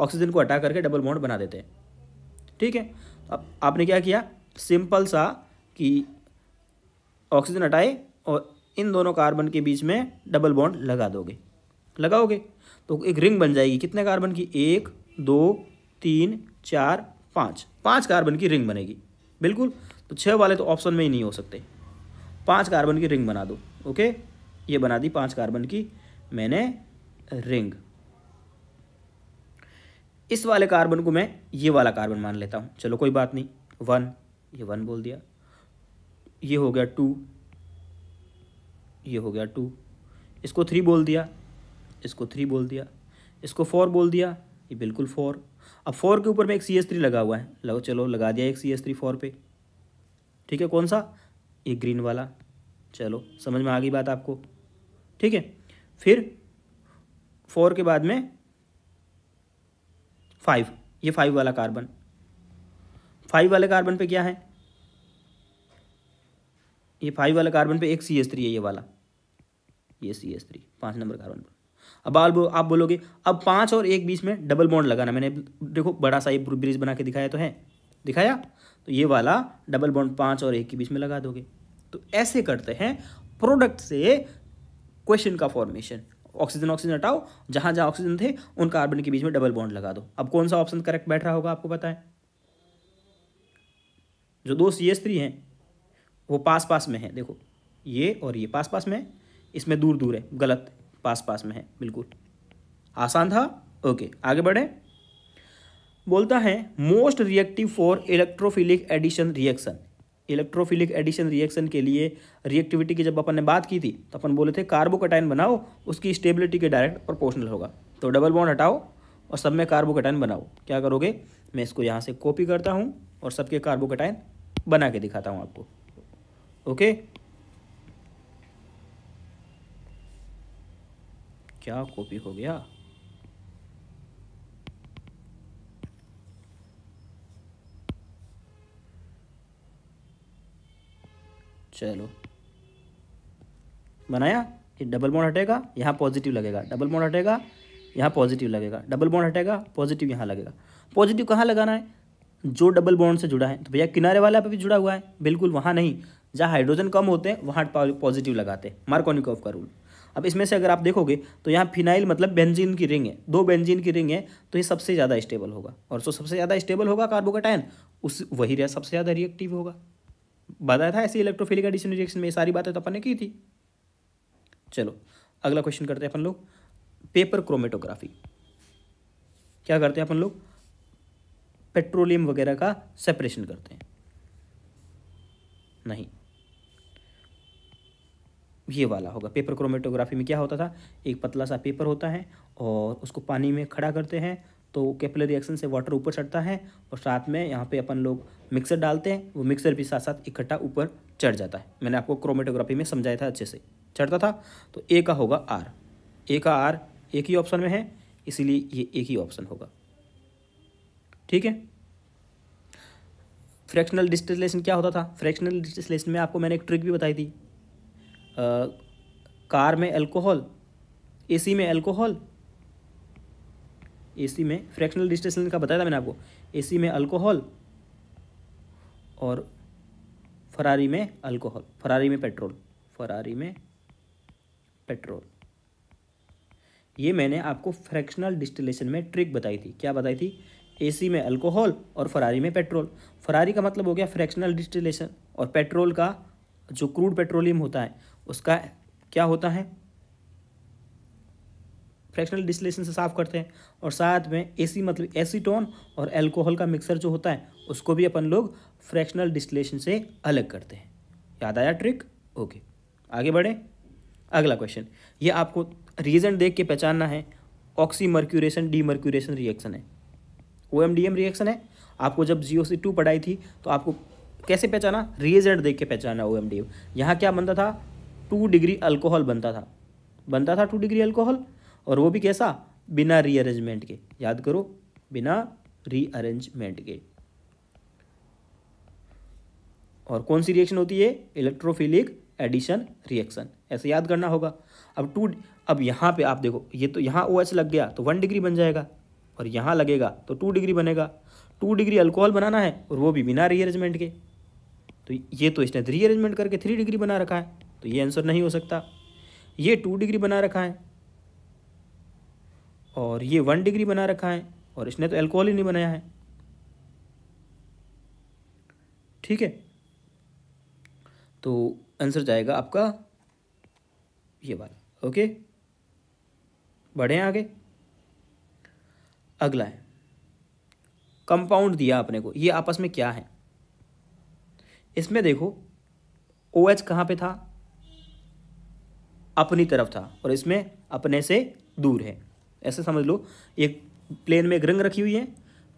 ऑक्सीजन को हटा करके डबल बॉन्ड बना देते हैं ठीक है तो अब आपने क्या किया सिंपल सा कि ऑक्सीजन हटाए और इन दोनों कार्बन के बीच में डबल बॉन्ड लगा दोगे लगाओगे तो एक रिंग बन जाएगी कितने कार्बन की एक दो तीन चार पाँच पाँच कार्बन की रिंग बनेगी बिल्कुल तो छः वाले तो ऑप्शन में ही नहीं हो सकते पाँच कार्बन की रिंग बना दो ओके ये बना दी पाँच कार्बन की मैंने रिंग इस वाले कार्बन को मैं ये वाला कार्बन मान लेता हूँ चलो कोई बात नहीं वन ये वन बोल दिया ये हो गया टू ये हो गया टू इसको थ्री बोल दिया इसको थ्री बोल दिया इसको फोर बोल दिया ये बिल्कुल फोर अब फोर के ऊपर में एक सी एस थ्री लगा हुआ है लग चलो लगा दिया एक सी एस थ्री फोर पे ठीक है कौन सा ये ग्रीन वाला चलो समझ में आ गई बात आपको ठीक है फिर फोर के बाद में फाइव ये फाइव वाला कार्बन फाइव वाले कार्बन पे क्या है ये फाइव वाला कार्बन पे एक सी एस थ्री है ये वाला ये सी एस थ्री पाँच नंबर कार्बन पर अब आप आप बोलोगे अब पाँच और एक बीच में डबल बॉन्ड लगाना मैंने देखो बड़ा सा ये ब्रिज बना के दिखाया तो है दिखाया तो ये वाला डबल बॉन्ड पाँच और एक के बीच में लगा दोगे तो ऐसे करते हैं प्रोडक्ट से क्वेश्चन का फॉर्मेशन ऑक्सीजन ऑक्सीजन हटाओ जहाँ जहाँ ऑक्सीजन थे उन कार्बन के बीच में डबल बॉन्ड लगा दो अब कौन सा ऑप्शन करेक्ट बैठ रहा होगा आपको बताएं जो दो सी एस थ्री हैं वो पास पास में है देखो ये और ये पास पास में है इसमें दूर दूर है गलत पास पास में है बिल्कुल आसान था ओके आगे बढ़े बोलता है most reactive for electrophilic addition reaction electrophilic addition reaction के लिए रिएक्टिविटी की जब अपन ने बात की थी तो अपन बोले थे कार्बोकटाइन बनाओ उसकी स्टेबिलिटी के डायरेक्ट प्रोपोर्शनल होगा तो डबल बॉन्ड हटाओ और सब में कार्बोकटाइन बनाओ क्या करोगे मैं इसको यहाँ से कॉपी करता हूँ और सबके कार्बोकटाइन बना के दिखाता हूँ आपको ओके क्या कॉपी हो गया चलो बनाया ये डबल बॉन्ड हटेगा यहाँ पॉजिटिव लगेगा डबल बॉन्ड हटेगा यहाँ पॉजिटिव लगेगा डबल बॉन्ड हटेगा पॉजिटिव यहाँ लगेगा पॉजिटिव कहाँ लगाना है जो डबल बॉन्ड से जुड़ा है तो भैया किनारे वाला पे भी जुड़ा हुआ है बिल्कुल वहाँ नहीं जहाँ हाइड्रोजन कम होते हैं वहाँ पॉजिटिव लगाते हैं मार्कोनिकॉफ का रूल अब इसमें से अगर आप देखोगे तो यहाँ फिनाइल मतलब बेंजीन की रिंग है दो बेंजीन की रिंग है तो ये सबसे ज़्यादा स्टेबल होगा और जो सबसे ज़्यादा स्टेबल होगा कार्बोकाटायन उस वही सबसे ज़्यादा रिएक्टिव होगा बताया था ऐसे इलेक्ट्रोफिलिक एडिशन रिएक्शन में ये सारी बातें तो अपन ने की थी चलो अगला क्वेश्चन करते हैं अपन लोग पेपर क्रोमेटोग्राफी क्या करते हैं अपन लोग पेट्रोलियम वगैरह का सेपरेशन करते हैं नहीं ये वाला होगा पेपर क्रोमेटोग्राफी में क्या होता था एक पतला सा पेपर होता है और उसको पानी में खड़ा करते हैं तो कैपिलरी एक्शन से वाटर ऊपर चढ़ता है और साथ में यहाँ पे अपन लोग मिक्सर डालते हैं वो मिक्सर भी साथ साथ इकट्ठा ऊपर चढ़ जाता है मैंने आपको क्रोमेटोग्राफी में समझाया था अच्छे से चढ़ता था तो ए का होगा आर ए का आर एक ही ऑप्शन में है इसीलिए ये एक ही ऑप्शन होगा ठीक है फ्रैक्शनल डिस्टिलेशन क्या होता था फ्रैक्शनल डिस्टिलेशन में आपको मैंने एक ट्रिक भी बताई थी आ, कार में अल्कोहल एसी में अल्कोहल एसी में फ्रैक्शनल डिस्टिलेशन का बताया था मैंने आपको एसी में अल्कोहल और फरारी में अल्कोहल फरारी में पेट्रोल फरारी में पेट्रोल ये मैंने आपको फ्रैक्शनल डिस्टिलेशन में ट्रिक बताई थी क्या बताई थी एसी में अल्कोहल और फरारी में पेट्रोल फरारी का मतलब हो गया फ्रैक्शनल डिस्टिलेशन और पेट्रोल का जो क्रूड पेट्रोलियम होता है उसका क्या होता है फ्रैक्शनल डिस्टिलेशन से साफ करते हैं और साथ में एसी मतलब एसीटोन और अल्कोहल का मिक्सर जो होता है उसको भी अपन लोग फ्रैक्शनल डिस्टिलेशन से अलग करते हैं याद आया ट्रिक ओके आगे बढ़ें अगला क्वेश्चन ये आपको रीज़न देख के पहचानना है oxymercuration demercuration reaction है O M D M reaction है आपको जब जी ओ सी टू पढ़ाई थी तो आपको कैसे पहचाना रिएजेंट देख के पहचाना ओ एम डी एम यहाँ क्या बनता था टू डिग्री अल्कोहल बनता था बनता था टू डिग्री अल्कोहल और वो भी कैसा बिना रीअरेंजमेंट के याद करो बिना रीअरेंजमेंट के और कौन सी रिएक्शन होती है इलेक्ट्रोफिलिक एडिशन रिएक्शन ऐसे याद करना होगा अब टू अब यहाँ पे आप देखो ये तो यहाँ ओ OH लग गया तो वन डिग्री बन जाएगा और यहाँ लगेगा तो टू डिग्री बनेगा टू डिग्री अल्कोहल बनाना है और वो भी बिना रीअरेंजमेंट के तो ये तो इसने रीअरेंजमेंट करके थ्री डिग्री बना रखा है तो ये आंसर नहीं हो सकता ये टू डिग्री बना रखा है और ये वन डिग्री बना रखा है और इसने तो एल्कोहल ही नहीं बनाया है ठीक है तो आंसर जाएगा आपका ये वाला ओके बढ़े आगे अगला है कंपाउंड दिया आपने को ये आपस में क्या है इसमें देखो ओ एच कहाँ पर था अपनी तरफ था और इसमें अपने से दूर है ऐसे समझ लो एक प्लेन में एक रिंग रखी हुई है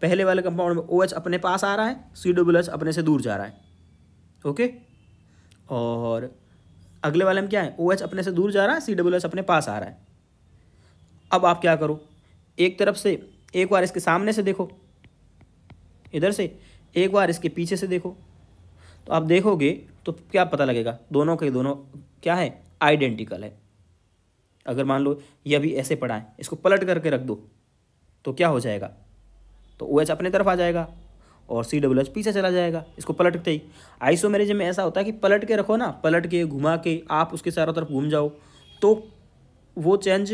पहले वाले कंपाउंड में ओ एच अपने पास आ रहा है सी डब्ल्यू एच अपने से दूर जा रहा है ओके और अगले वाले में क्या है ओ OH अपने से दूर जा रहा है सी डब्ल्यू एस अपने पास आ रहा है अब आप क्या करो एक तरफ से एक बार इसके सामने से देखो इधर से एक बार इसके पीछे से देखो तो आप देखोगे तो क्या पता लगेगा दोनों के दोनों क्या है आइडेंटिकल है अगर मान लो ये अभी ऐसे पड़ा है इसको पलट करके रख दो तो क्या हो जाएगा तो ओ OH अपने तरफ आ जाएगा और सी डब्ल्यू एच पीछे चला जाएगा इसको पलटते ही आइसोमेरिज्म में ऐसा होता है कि पलट के रखो ना पलट के घुमा के आप उसके चारों तरफ घूम जाओ तो वो चेंज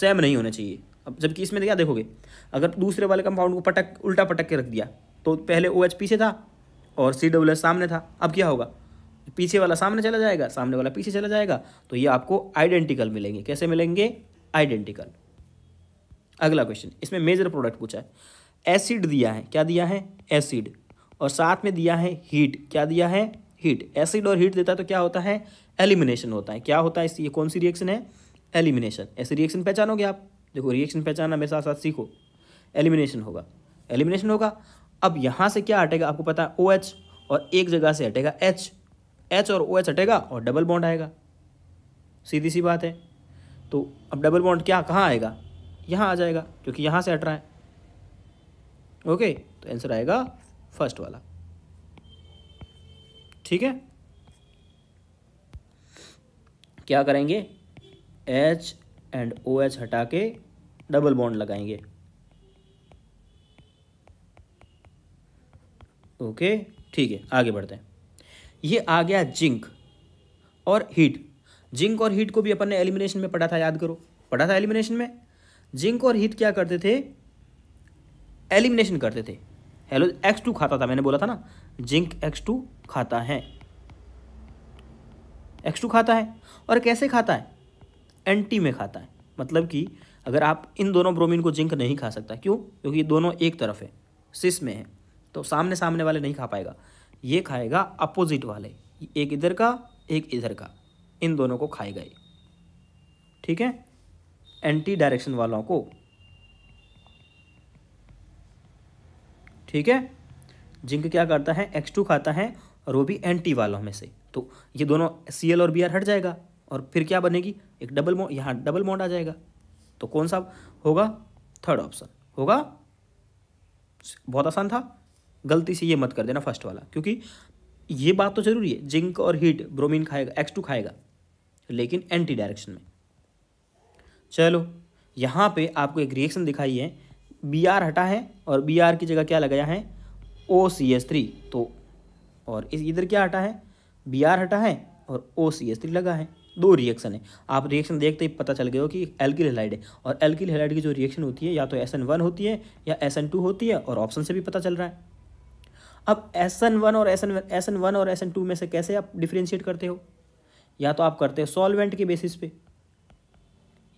सेम नहीं होना चाहिए अब जबकि इसमें क्या देखोगे अगर दूसरे वाले कंपाउंड को पटक उल्टा पटक के रख दिया तो पहले ओ एच पीछे था और सी डब्ल्यू एच सामने था अब क्या होगा पीछे वाला सामने चला जाएगा सामने वाला पीछे चला जाएगा तो ये आपको आइडेंटिकल मिलेंगे कैसे मिलेंगे आइडेंटिकल अगला क्वेश्चन इसमें मेजर प्रोडक्ट पूछा है एसिड दिया है क्या दिया है एसिड और साथ में दिया है हीट क्या दिया है हीट एसिड और हीट देता है तो क्या होता है एलिमिनेशन होता है क्या होता है इससे ये कौन सी रिएक्शन है एलिमिनेशन ऐसे रिएक्शन पहचानोगे आप देखो रिएक्शन पहचानना मेरे साथ साथ सीखो एलिमिनेशन होगा एलिमिनेशन होगा अब यहाँ से क्या हटेगा आपको पता है ओ OH और एक जगह से हटेगा एच एच और ओ OH हटेगा और डबल बॉन्ड आएगा सीधी सी बात है तो अब डबल बॉन्ड क्या कहाँ आएगा यहाँ आ जाएगा क्योंकि यहाँ से हट रहा है ओके तो आंसर आएगा फर्स्ट वाला ठीक है क्या करेंगे एच एंड ओ एच हटा के डबल बॉन्ड लगाएंगे ओके ठीक है आगे बढ़ते हैं ये आ गया जिंक और हीट जिंक और हीट को भी अपन ने एलिमिनेशन में पढ़ा था याद करो पढ़ा था एलिमिनेशन में जिंक और हीट क्या करते थे एलिमिनेशन करते थे हेलो एक्स टू खाता था मैंने बोला था ना जिंक एक्स टू खाता है एक्स टू खाता है और कैसे खाता है एंटी में खाता है मतलब कि अगर आप इन दोनों ब्रोमीन को जिंक नहीं खा सकता क्यों क्योंकि ये दोनों एक तरफ है सिस में है तो सामने सामने वाले नहीं खा पाएगा ये खाएगा अपोजिट वाले एक इधर का एक इधर का इन दोनों को खाएगा ये ठीक है एंटी डायरेक्शन वालों को ठीक है जिंक क्या करता है एक्स टू खाता है और वो भी एंटी वालों में से तो ये दोनों सी एल और बी आर हट जाएगा और फिर क्या बनेगी एक डबल मोड यहाँ डबल मोड आ जाएगा तो कौन सा होगा थर्ड ऑप्शन होगा बहुत आसान था गलती से ये मत कर देना फर्स्ट वाला क्योंकि ये बात तो जरूरी है जिंक और हीट ब्रोमीन खाएगा एक्स टू खाएगा लेकिन एंटी डायरेक्शन में चलो यहाँ पे आपको एक रिएक्शन दिखाई है बी आर हटा है और बी आर की जगह क्या लगाया है ओ सी एस थ्री तो और इस इधर क्या हटा है बी आर हटा है और ओ सी एस थ्री लगा है दो रिएक्शन है आप रिएक्शन देखते ही पता चल गया हो कि एल्किल हेलाइड है और एल्किल हेलाइड की जो रिएक्शन होती है या तो एस एन वन होती है या एस एन टू होती है और ऑप्शन से भी पता चल रहा है अब एस एन वन और S N S N one और एस एन टू में से कैसे आप डिफ्रेंशिएट करते हो या तो आप करते हो सॉल्वेंट के बेसिस पे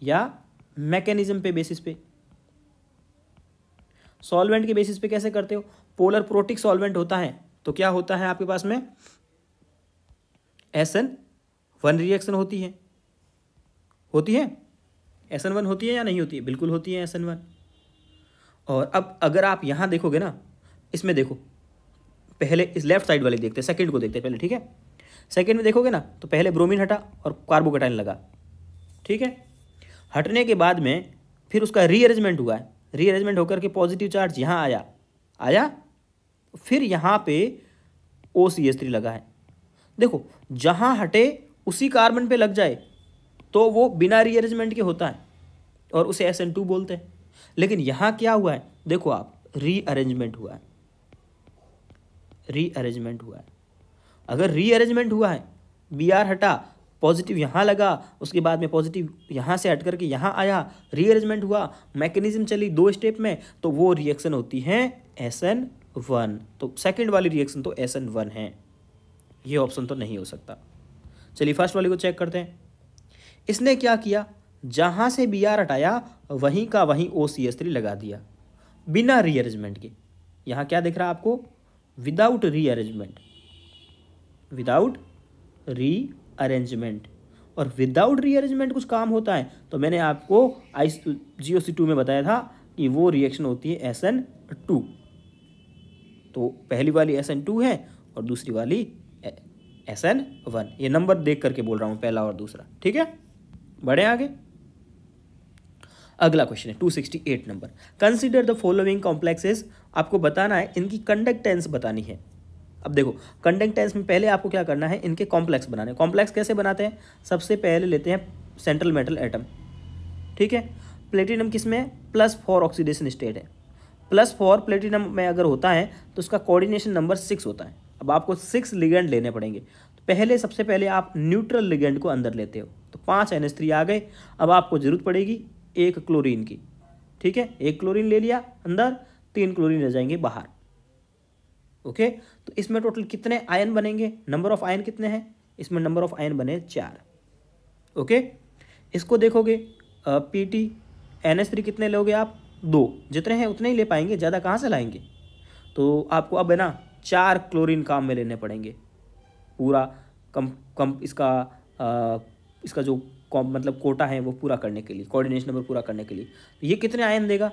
या मैकेनिज्म पे बेसिस पे सॉल्वेंट के बेसिस पे कैसे करते हो पोलर प्रोटिक सॉल्वेंट होता है तो क्या होता है आपके पास में एस वन रिएक्शन होती है होती है एस एन वन होती है या नहीं होती है बिल्कुल होती है एस एन वन और अब अगर आप यहाँ देखोगे ना इसमें देखो पहले इस लेफ्ट साइड वाले देखते हैं सेकेंड को देखते हैं पहले ठीक है सेकेंड में देखोगे ना तो पहले ब्रोमीन हटा और कार्बोकटाइन लगा ठीक है हटने के बाद में फिर उसका रीअरेंजमेंट हुआ है रीअरेंजमेंट होकर के पॉजिटिव चार्ज यहाँ आया आया तो फिर यहाँ पे ओ सी एस थ्री लगाए देखो जहाँ हटे उसी कार्बन पे लग जाए तो वो बिना रीअरेंजमेंट के होता है और उसे एस एन टू बोलते हैं लेकिन यहाँ क्या हुआ है देखो आप रीअरेंजमेंट हुआ है रीअरेंजमेंट हुआ है अगर रीअरेंजमेंट हुआ है बी आर हटा पॉजिटिव यहाँ लगा उसके बाद में पॉजिटिव यहाँ से हट करके यहाँ आया रीअरेंजमेंट हुआ मैकेनिज्म चली दो स्टेप में तो वो रिएक्शन होती है एस एन वन तो सेकेंड वाली रिएक्शन तो एस एन वन है ये ऑप्शन तो नहीं हो सकता चलिए फर्स्ट वाली को चेक करते हैं इसने क्या किया जहाँ से बी आर हटाया वहीं का वहीं ओ सी एस थ्री लगा दिया बिना रीअरेंजमेंट के यहाँ क्या दिख रहा है आपको without rearrangement without rearrangement without विदाउट रीअरेंजमेंट कुछ काम होता है तो मैंने आपको आई जी सी टू में बताया था कि वो रिएक्शन होती है एस एन टू तो पहली वाली एस एन टू है और दूसरी वाली एस एन वन ये नंबर देख करके बोल रहा हूँ पहला और दूसरा ठीक है बढ़े आगे अगला क्वेश्चन है 268 number consider the following complexes आपको बताना है इनकी कंडक्टेंस बतानी है अब देखो कंडक्ट टेंस में पहले आपको क्या करना है इनके कॉम्प्लेक्स बनाने कॉम्प्लेक्स कैसे बनाते हैं सबसे पहले लेते हैं सेंट्रल मेटल एटम ठीक है प्लेटिनम किस में प्लस फोर ऑक्सीडेशन स्टेट है प्लस फोर प्लेटिनम में अगर होता है तो उसका कोऑर्डिनेशन नंबर सिक्स होता है अब आपको सिक्स लिगेंड लेने पड़ेंगे तो पहले सबसे पहले आप न्यूट्रल लिगेंड को अंदर लेते हो तो पाँच एन आ गए अब आपको ज़रूरत पड़ेगी एक क्लोरीन की ठीक है एक क्लोरीन ले लिया अंदर तीन क्लोरीन रह जाएंगे बाहर ओके तो इसमें टोटल कितने आयन बनेंगे नंबर ऑफ आयन कितने हैं इसमें नंबर ऑफ आयन बने चार ओके इसको देखोगे P T N S three कितने लोगे आप दो जितने हैं उतने ही ले पाएंगे ज़्यादा कहाँ से लाएंगे तो आपको अब है ना चार क्लोरीन काम में लेने पड़ेंगे पूरा कम कम इसका आ, इसका जो कॉम मतलब कोटा है वो पूरा करने के लिए कोऑर्डिनेशन नंबर पूरा करने के लिए तो ये कितने आयन देगा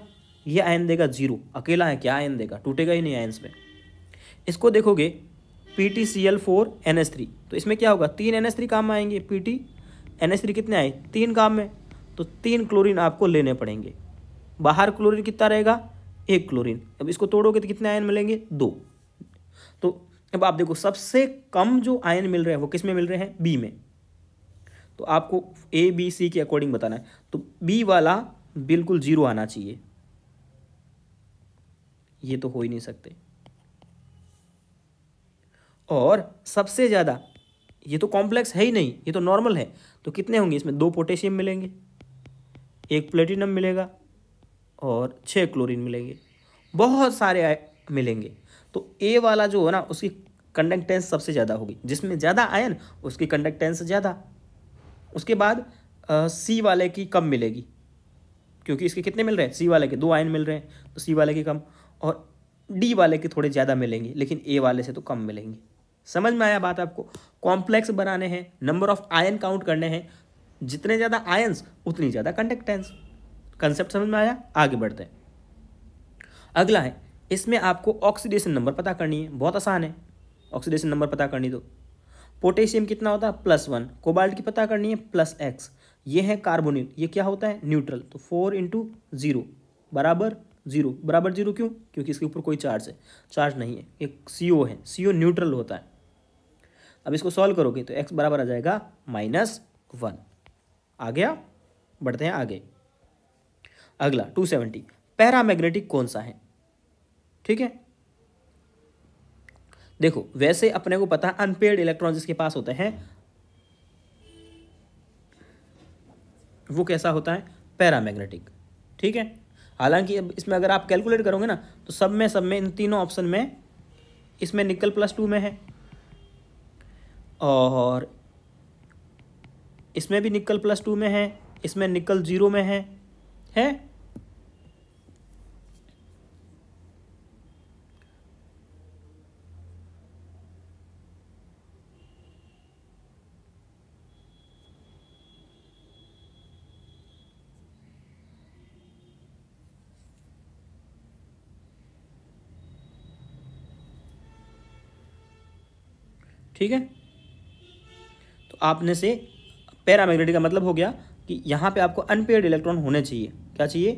ये आयन देगा जीरो अकेला है क्या आयन देगा टूटेगा ही नहीं आयन्स में इसको देखोगे P T C L four N S three तो इसमें क्या होगा तीन एन एस थ्री काम में आएंगे P T N S three कितने आए तीन काम में तो तीन क्लोरीन आपको लेने पड़ेंगे बाहर क्लोरीन कितना रहेगा एक क्लोरीन अब इसको तोड़ोगे तो कितने आयन मिलेंगे दो तो अब आप देखो सबसे कम जो आयन मिल रहे हैं वो किस में मिल रहे हैं बी में तो आपको ए बी सी के अकॉर्डिंग बताना है तो बी वाला बिल्कुल जीरो आना चाहिए ये तो हो ही नहीं सकते और सबसे ज़्यादा ये तो कॉम्प्लेक्स है ही नहीं ये तो नॉर्मल है तो कितने होंगे इसमें दो पोटेशियम मिलेंगे एक प्लेटिनम मिलेगा और छः क्लोरीन मिलेंगे बहुत सारे मिलेंगे तो ए वाला जो है ना उसकी कंडक्टेंस सबसे ज़्यादा होगी जिसमें ज़्यादा आयन उसकी कंडक्टेंस ज़्यादा उसके बाद सी वाले की कम मिलेगी क्योंकि इसके कितने मिल रहे हैं सी वाले के दो आयन मिल रहे हैं तो सी वाले की कम और डी वाले के थोड़े ज़्यादा मिलेंगे लेकिन ए वाले से तो कम मिलेंगे समझ में आया बात आपको कॉम्प्लेक्स बनाने हैं नंबर ऑफ आयन काउंट करने हैं जितने ज़्यादा आयन्स उतनी ज़्यादा कंडक्टेंस कंसेप्ट समझ में आया आगे बढ़ते हैं अगला है इसमें आपको ऑक्सीडेशन नंबर पता करनी है बहुत आसान है ऑक्सीडेशन नंबर पता करनी तो पोटेशियम कितना होता है प्लस वन कोबाल्ट की पता करनी है प्लस एक्स ये है कार्बोनिल ये क्या होता है न्यूट्रल तो फोर इंटू ज़ीरो बराबर जीरो बराबर जीरो क्यों क्योंकि इसके ऊपर कोई चार्ज है चार्ज नहीं है एक सी है सी न्यूट्रल होता है अब इसको सॉल्व करोगे तो एक्स बराबर आ जाएगा माइनस वन आ गया बढ़ते हैं आगे अगला टू सेवेंटी पैरामैग्नेटिक कौन सा है ठीक है देखो वैसे अपने को पता है अनपेड इलेक्ट्रॉन जिसके पास होते हैं वो कैसा होता है पैरामैग्नेटिक ठीक है हालांकि अब इसमें अगर आप कैलकुलेट करोगे ना तो सब में सब में इन तीनों ऑप्शन में इसमें निकल प्लस टू में है और इसमें भी निकल प्लस टू में है इसमें निकल जीरो में है है ठीक है तो आपने से पैरामैग्नेटिक का मतलब हो गया कि यहाँ पे आपको अनपेयर्ड इलेक्ट्रॉन होने चाहिए क्या चाहिए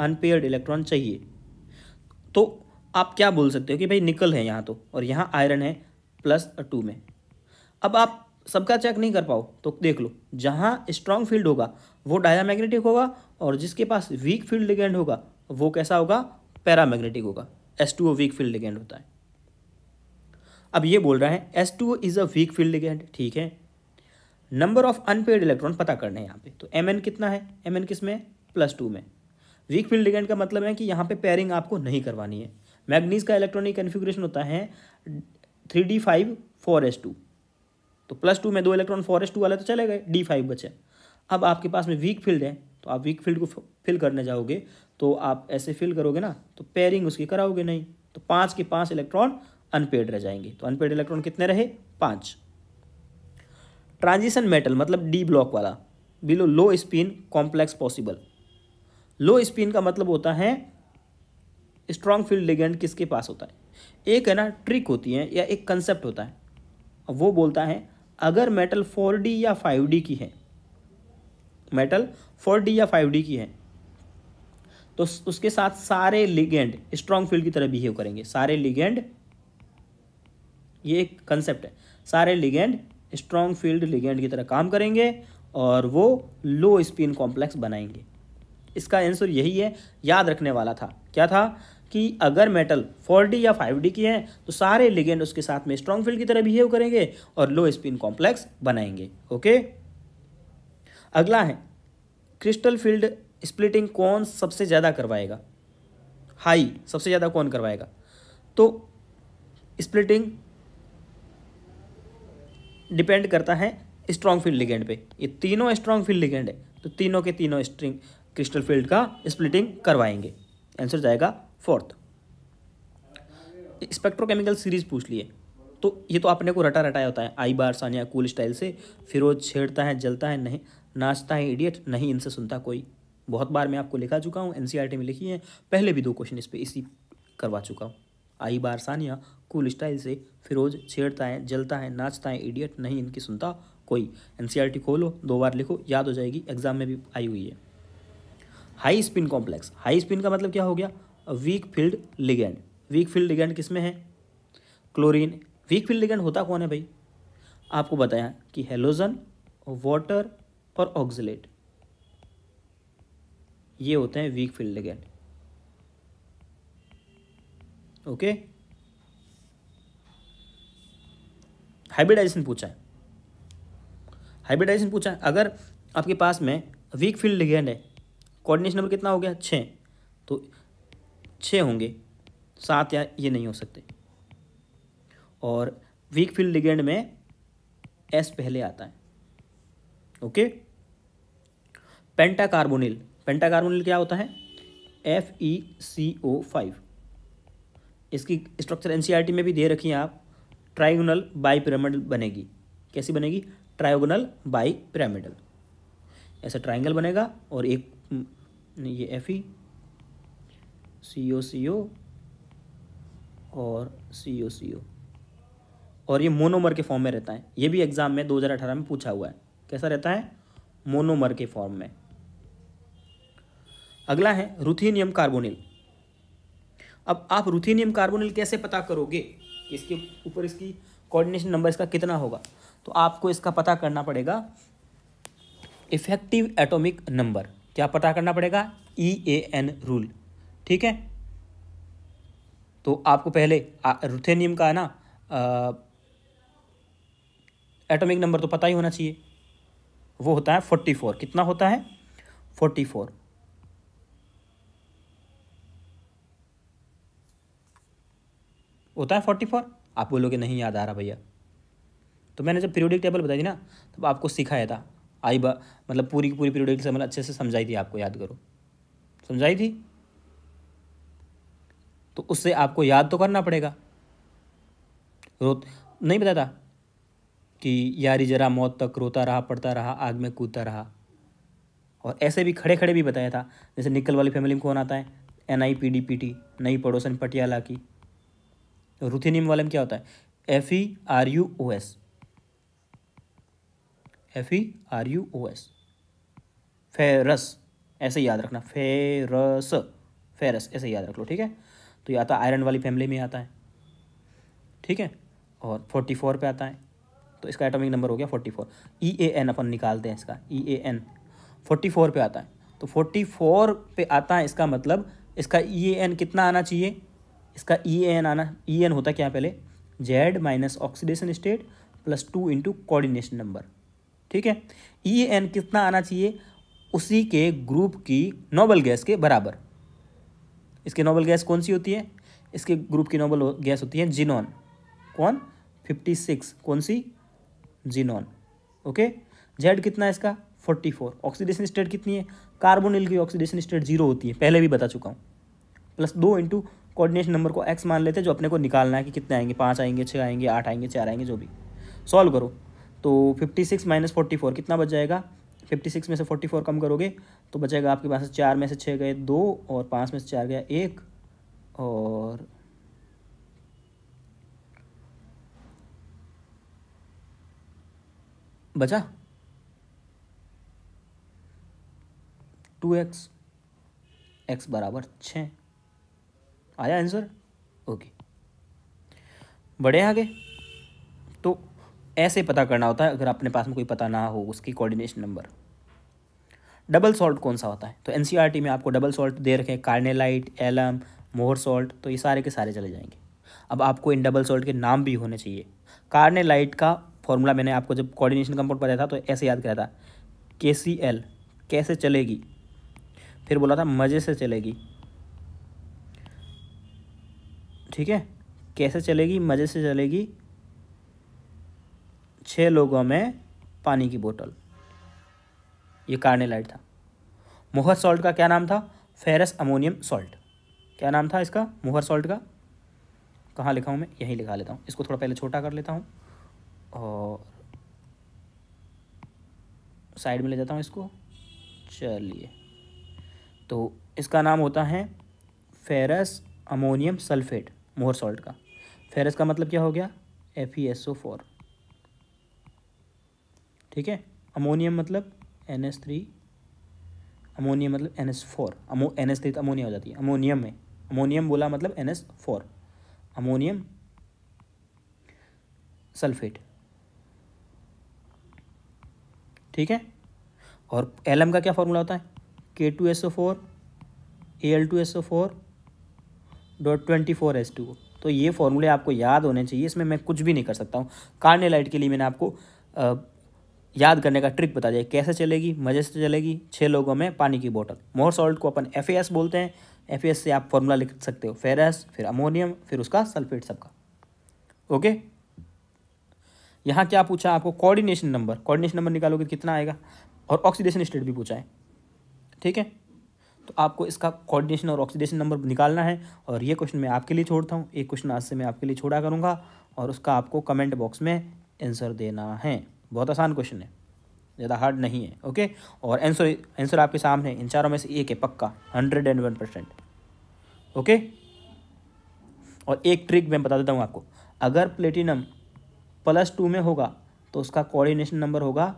अनपेयर्ड इलेक्ट्रॉन चाहिए तो आप क्या बोल सकते हो कि भाई निकल है यहाँ तो और यहाँ आयरन है प्लस टू में अब आप सबका चेक नहीं कर पाओ तो देख लो जहाँ स्ट्रांग फील्ड होगा वो डायामैग्नेटिक होगा और जिसके पास वीक फील्ड लिगेंड होगा वो कैसा होगा पैरामैग्नेटिक होगा S two O weak field ligand होता है अब ये बोल रहा है S two O is a weak field ligand ठीक है नंबर ऑफ अनपेड इलेक्ट्रॉन पता करने हैं यहाँ पे तो एम कितना है एम एन किस में प्लस टू में वीक फील्ड लिगेंड का मतलब है कि यहाँ पे पेयरिंग आपको नहीं करवानी है मैग्नीज का इलेक्ट्रॉनिक कन्फिग्रेशन होता है three D five four S two तो प्लस टू में दो इलेक्ट्रॉन फोर एस टू वाले तो चले गए डी फाइव बचे अब आपके पास में वीक फील्ड है तो आप वीक फील्ड को फिल करने जाओगे तो आप ऐसे फिल करोगे ना तो पेयरिंग उसकी कराओगे नहीं तो पाँच के पाँच इलेक्ट्रॉन अनपेड रह जाएंगे तो अनपेड इलेक्ट्रॉन कितने रहे पाँच ट्रांजिशन मेटल मतलब डी ब्लॉक वाला below low spin complex possible low spin का मतलब होता है स्ट्रॉन्ग फील्ड लिगेंड किसके पास होता है एक है ना ट्रिक होती है या एक कंसेप्ट होता है वो बोलता है अगर मेटल फोर डी या फाइव डी की है मेटल फोर डी या फाइव डी की है तो उसके साथ सारे लिगेंड स्ट्रॉन्ग फील्ड की तरह बिहेव करेंगे सारे लिगेंड ये एक कंसेप्ट है सारे लिगेंड स्ट्रॉन्ग फील्ड लिगेंड की तरह काम करेंगे और वो लो स्पिन कॉम्प्लेक्स बनाएंगे इसका आंसर यही है याद रखने वाला था क्या था कि अगर मेटल 4D या 5D की है तो सारे लिगेंड उसके साथ में स्ट्रॉन्ग फील्ड की तरह बिहेव करेंगे और लो स्पिन कॉम्प्लेक्स बनाएंगे ओके अगला है क्रिस्टल फील्ड स्प्लिटिंग कौन सबसे ज़्यादा करवाएगा हाई सबसे ज़्यादा कौन करवाएगा तो स्प्लिटिंग डिपेंड करता है स्ट्रॉन्ग फील्ड लिगेंड पे ये तीनों स्ट्रॉन्ग फील्ड लिगेंड है तो तीनों के तीनों स्ट्रिंग क्रिस्टल फील्ड का स्प्लिटिंग करवाएंगे आंसर जाएगा फोर्थ स्पेक्ट्रोकेमिकल सीरीज पूछ लिए तो ये तो आपने को रटा रटाया होता है आई बार सानिया कूल स्टाइल से फिर वो छेड़ता है जलता है नहीं नाचता है इडियट नहीं इनसे सुनता कोई बहुत बार मैं आपको लिखा चुका हूँ एन e में लिखी है पहले भी दो क्वेश्चन इस पर इसी करवा चुका हूँ आई बार सानिया कूल स्टाइल से फिरोज छेड़ता है जलता है नाचता है इडियट नहीं इनकी सुनता कोई एन e खोलो दो बार लिखो याद हो जाएगी एग्जाम में भी आई हुई है high spin complex high spin का मतलब क्या हो गया weak field ligand weak field ligand किस में है क्लोरीन वीक फील्ड लिगेंड होता कौन है भाई आपको बताया कि हेलोजन वाटर और ऑक्जिलेट ये होते हैं weak field ligand okay hybridization पूछा है हाइब्रिडाइजेशन पूछा है अगर आपके पास में वीक फील्ड लिगेंड है कोऑर्डिनेशन नंबर कितना हो गया छः तो छः होंगे सात या ये नहीं हो सकते और वीक फील्ड लिगेंड में एस पहले आता है okay pentacarbonyl pentacarbonyl क्या होता है F E C O five इसकी स्ट्रक्चर एन e में भी दे रखी है आप ट्राइगोनल बाई पिरामिडल बनेगी कैसी बनेगी ट्राइगोनल बाई पिरामिडल ऐसा ट्राइंगल बनेगा और एक हम्म, ये एफ ई सी ओ सी ओ और सी ओ सी ओ और ये मोनोमर के फॉर्म में रहता है ये भी एग्ज़ाम में 2018 में पूछा हुआ है कैसा रहता है मोनोमर के फॉर्म में अगला है रुथीनियम कार्बोनिल अब आप रुथीनियम कार्बोनिल कैसे पता करोगे इसके ऊपर इसकी कोऑर्डिनेशन नंबर इसका कितना होगा तो आपको इसका पता करना पड़ेगा इफेक्टिव एटॉमिक नंबर क्या पता करना पड़ेगा ई ए एन रूल ठीक है तो आपको पहले रुथेनियम का ना एटॉमिक नंबर तो पता ही होना चाहिए वो होता है फोर्टी फोर कितना होता है फोर्टी फोर होता है फोर्टी फोर आप बोलोगे नहीं याद आ रहा भैया तो मैंने जब पीरियोडिक टेबल बताई थी ना तब आपको सिखाया था आई बा मतलब पूरी की पूरी पीरियोडिक टेबल अच्छे से समझाई थी आपको याद करो समझाई थी तो उससे आपको याद तो करना पड़ेगा रो नहीं बताता कि यारी जरा मौत तक रोता रहा पड़ता रहा आग में कूदता रहा और ऐसे भी खड़े खड़े भी बताया था जैसे निकल वाली फैमिली में कौन आता है N I P D P T नई पड़ोसन पटियाला की रुथिनियम वालम क्या होता है F E R U O S F E R U O S ferrous ऐसे याद रखना फेरस फेरस ऐसे याद रख लो ठीक है तो ये आता है आयरन वाली फैमिली में आता है ठीक है और फोर्टी फोर पे आता है तो इसका एटॉमिक नंबर हो गया forty four E A N अपन निकालते हैं इसका E A N forty four पे आता है तो फोर्टी फोर पे आता है इसका मतलब इसका ई ए एन कितना आना चाहिए इसका ई e एन आना ई e एन होता क्या पहले Z minus oxidation state plus two into coordination number ठीक है ई e एन कितना आना चाहिए उसी के ग्रुप की नोबल गैस के बराबर इसके नोबल गैस कौन सी होती है इसके ग्रुप की नोबल गैस होती है जिनॉन कौन फिफ्टी सिक्स कौन सी जिनॉन ओके जेड कितना है इसका फोर्टी फोर ऑक्सीडेशन स्टेट कितनी है कार्बोनिल की ऑक्सीडेशन स्टेट जीरो होती है पहले भी बता चुका हूँ प्लस दो इंटू कोऑर्डिनेशन नंबर को एक्स मान लेते हैं जो अपने को निकालना है कि कितने आएंगे पाँच आएंगे छः आएंगे आठ आएंगे चार आएंगे जो भी सॉल्व करो तो fifty six minus forty four कितना बच जाएगा फिफ्टी सिक्स में से फोर्टी फोर कम करोगे तो बचेगा आपके पास चार में से छः गए दो और पाँच में से चार गया एक और बचा टू एक्स एक्स बराबर छः आया आंसर ओके बढ़े आगे तो ऐसे पता करना होता है अगर अपने पास में कोई पता ना हो उसकी कोऑर्डिनेशन नंबर डबल सॉल्ट कौन सा होता है तो एन e में आपको डबल सॉल्ट दे रखे हैं कार्नेलाइट एलम मोहर सॉल्ट तो ये सारे के सारे चले जाएंगे अब आपको इन डबल सॉल्ट के नाम भी होने चाहिए कार्नेलाइट का फॉर्मूला मैंने आपको जब कोऑर्डिनेशन कंपाउंड पढ़ाया था तो ऐसे याद कराया था के सी एल कैसे चलेगी फिर बोला था मज़े से चलेगी ठीक है कैसे चलेगी मज़े से चलेगी छः लोगों में पानी की बोतल ये कार्नेलाइट था मुहर सॉल्ट का क्या नाम था फेरस अमोनियम सॉल्ट क्या नाम था इसका मोहर सॉल्ट का कहाँ लिखा हूँ मैं यहीं लिखा लेता हूँ इसको थोड़ा पहले छोटा कर लेता हूँ और साइड में ले जाता हूँ इसको चलिए तो इसका नाम होता है ferrous ammonium sulphate Mohr salt का फेरस का मतलब क्या हो गया F E S O four ठीक है अमोनियम मतलब एन एस थ्री अमोनियम मतलब एन एस फोर अमो एन एस थ्री तो अमोनिया हो जाती है अमोनियम में अमोनियम बोला मतलब N S four ammonium sulphate ठीक है और एलम का क्या फॉर्मूला होता है K two S O four A L two S O four dot twenty four S two तो ये फॉर्मूले आपको याद होने चाहिए इसमें मैं कुछ भी नहीं कर सकता हूँ लाइट के लिए मैंने आपको आ, याद करने का ट्रिक बता दिया कैसे चलेगी मज़े से चलेगी छः लोगों में पानी की बोतल मोर सॉल्ट को अपन एफ बोलते हैं एफ से आप फॉर्मूला लिख सकते हो फेरस फिर अमोनियम फिर उसका सल्फेट सबका ओके यहाँ क्या पूछा आपको कोऑर्डिनेशन नंबर कोऑर्डिनेशन नंबर निकालोगे तो कितना आएगा और ऑक्सीडेशन स्टेट भी पूछा है ठीक है तो आपको इसका कोऑर्डिनेशन और ऑक्सीडेशन नंबर निकालना है और ये क्वेश्चन मैं आपके लिए छोड़ता हूँ एक क्वेश्चन आज से मैं आपके लिए छोड़ा करूँगा और उसका आपको कमेंट बॉक्स में आंसर देना है बहुत आसान क्वेश्चन है ज़्यादा हार्ड नहीं है ओके और आंसर आंसर आपके सामने इन चारों में से एक है पक्का hundred and one percent okay और एक ट्रिक मैं बता देता हूँ आपको अगर प्लेटिनम प्लस टू में होगा तो उसका कोऑर्डिनेशन नंबर होगा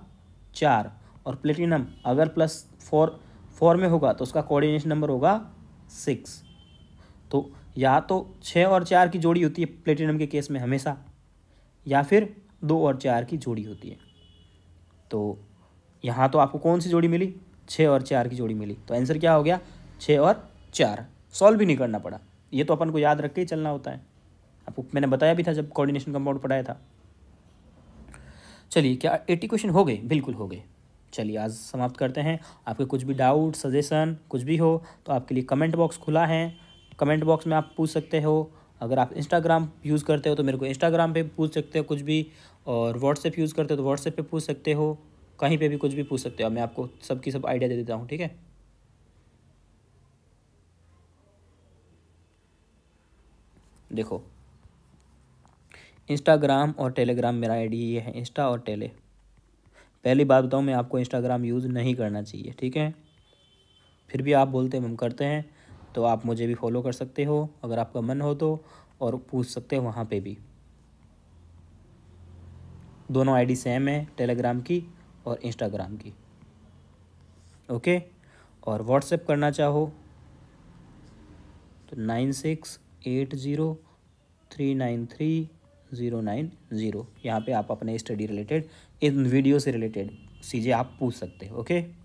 चार और प्लेटिनम अगर प्लस फोर फोर में होगा तो उसका कोऑर्डिनेशन नंबर होगा सिक्स तो या तो छः और चार की जोड़ी होती है प्लेटिनम के केस में हमेशा या फिर दो और चार की जोड़ी होती है तो यहाँ तो आपको कौन सी जोड़ी मिली छः और चार की जोड़ी मिली तो आंसर क्या हो गया छः और चार सॉल्व भी नहीं करना पड़ा ये तो अपन को याद रख के ही चलना होता है आपको मैंने बताया भी था जब कोऑर्डिनेशन कंपाउंड पढ़ाया था चलिए क्या एटी क्वेश्चन हो गए बिल्कुल हो गए चलिए आज समाप्त करते हैं आपके कुछ भी डाउट सजेशन कुछ भी हो तो आपके लिए कमेंट बॉक्स खुला है कमेंट बॉक्स में आप पूछ सकते हो अगर आप इंस्टाग्राम यूज़ करते हो तो मेरे को इंस्टाग्राम पे पूछ सकते हो कुछ भी और व्हाट्सएप यूज़ करते हो तो व्हाट्सएप पे पूछ सकते हो कहीं पे भी कुछ भी पूछ सकते हो मैं आपको सबकी सब आइडिया दे देता हूँ ठीक है देखो इंस्टाग्राम और टेलीग्राम मेरा आईडी ये है इंस्टा और टेले पहली बात बताऊँ मैं आपको इंस्टाग्राम यूज़ नहीं करना चाहिए ठीक है फिर भी आप बोलते हैं हम करते हैं तो आप मुझे भी फॉलो कर सकते हो अगर आपका मन हो तो और पूछ सकते हो वहाँ पे भी दोनों आईडी सेम है टेलीग्राम की और इंस्टाग्राम की ओके और व्हाट्सएप करना चाहो तो nine six eight zero three nine three zero nine zero यहाँ पर आप अपने स्टडी रिलेटेड इन वीडियो से रिलेटेड चीज़ें आप पूछ सकते हैं ओके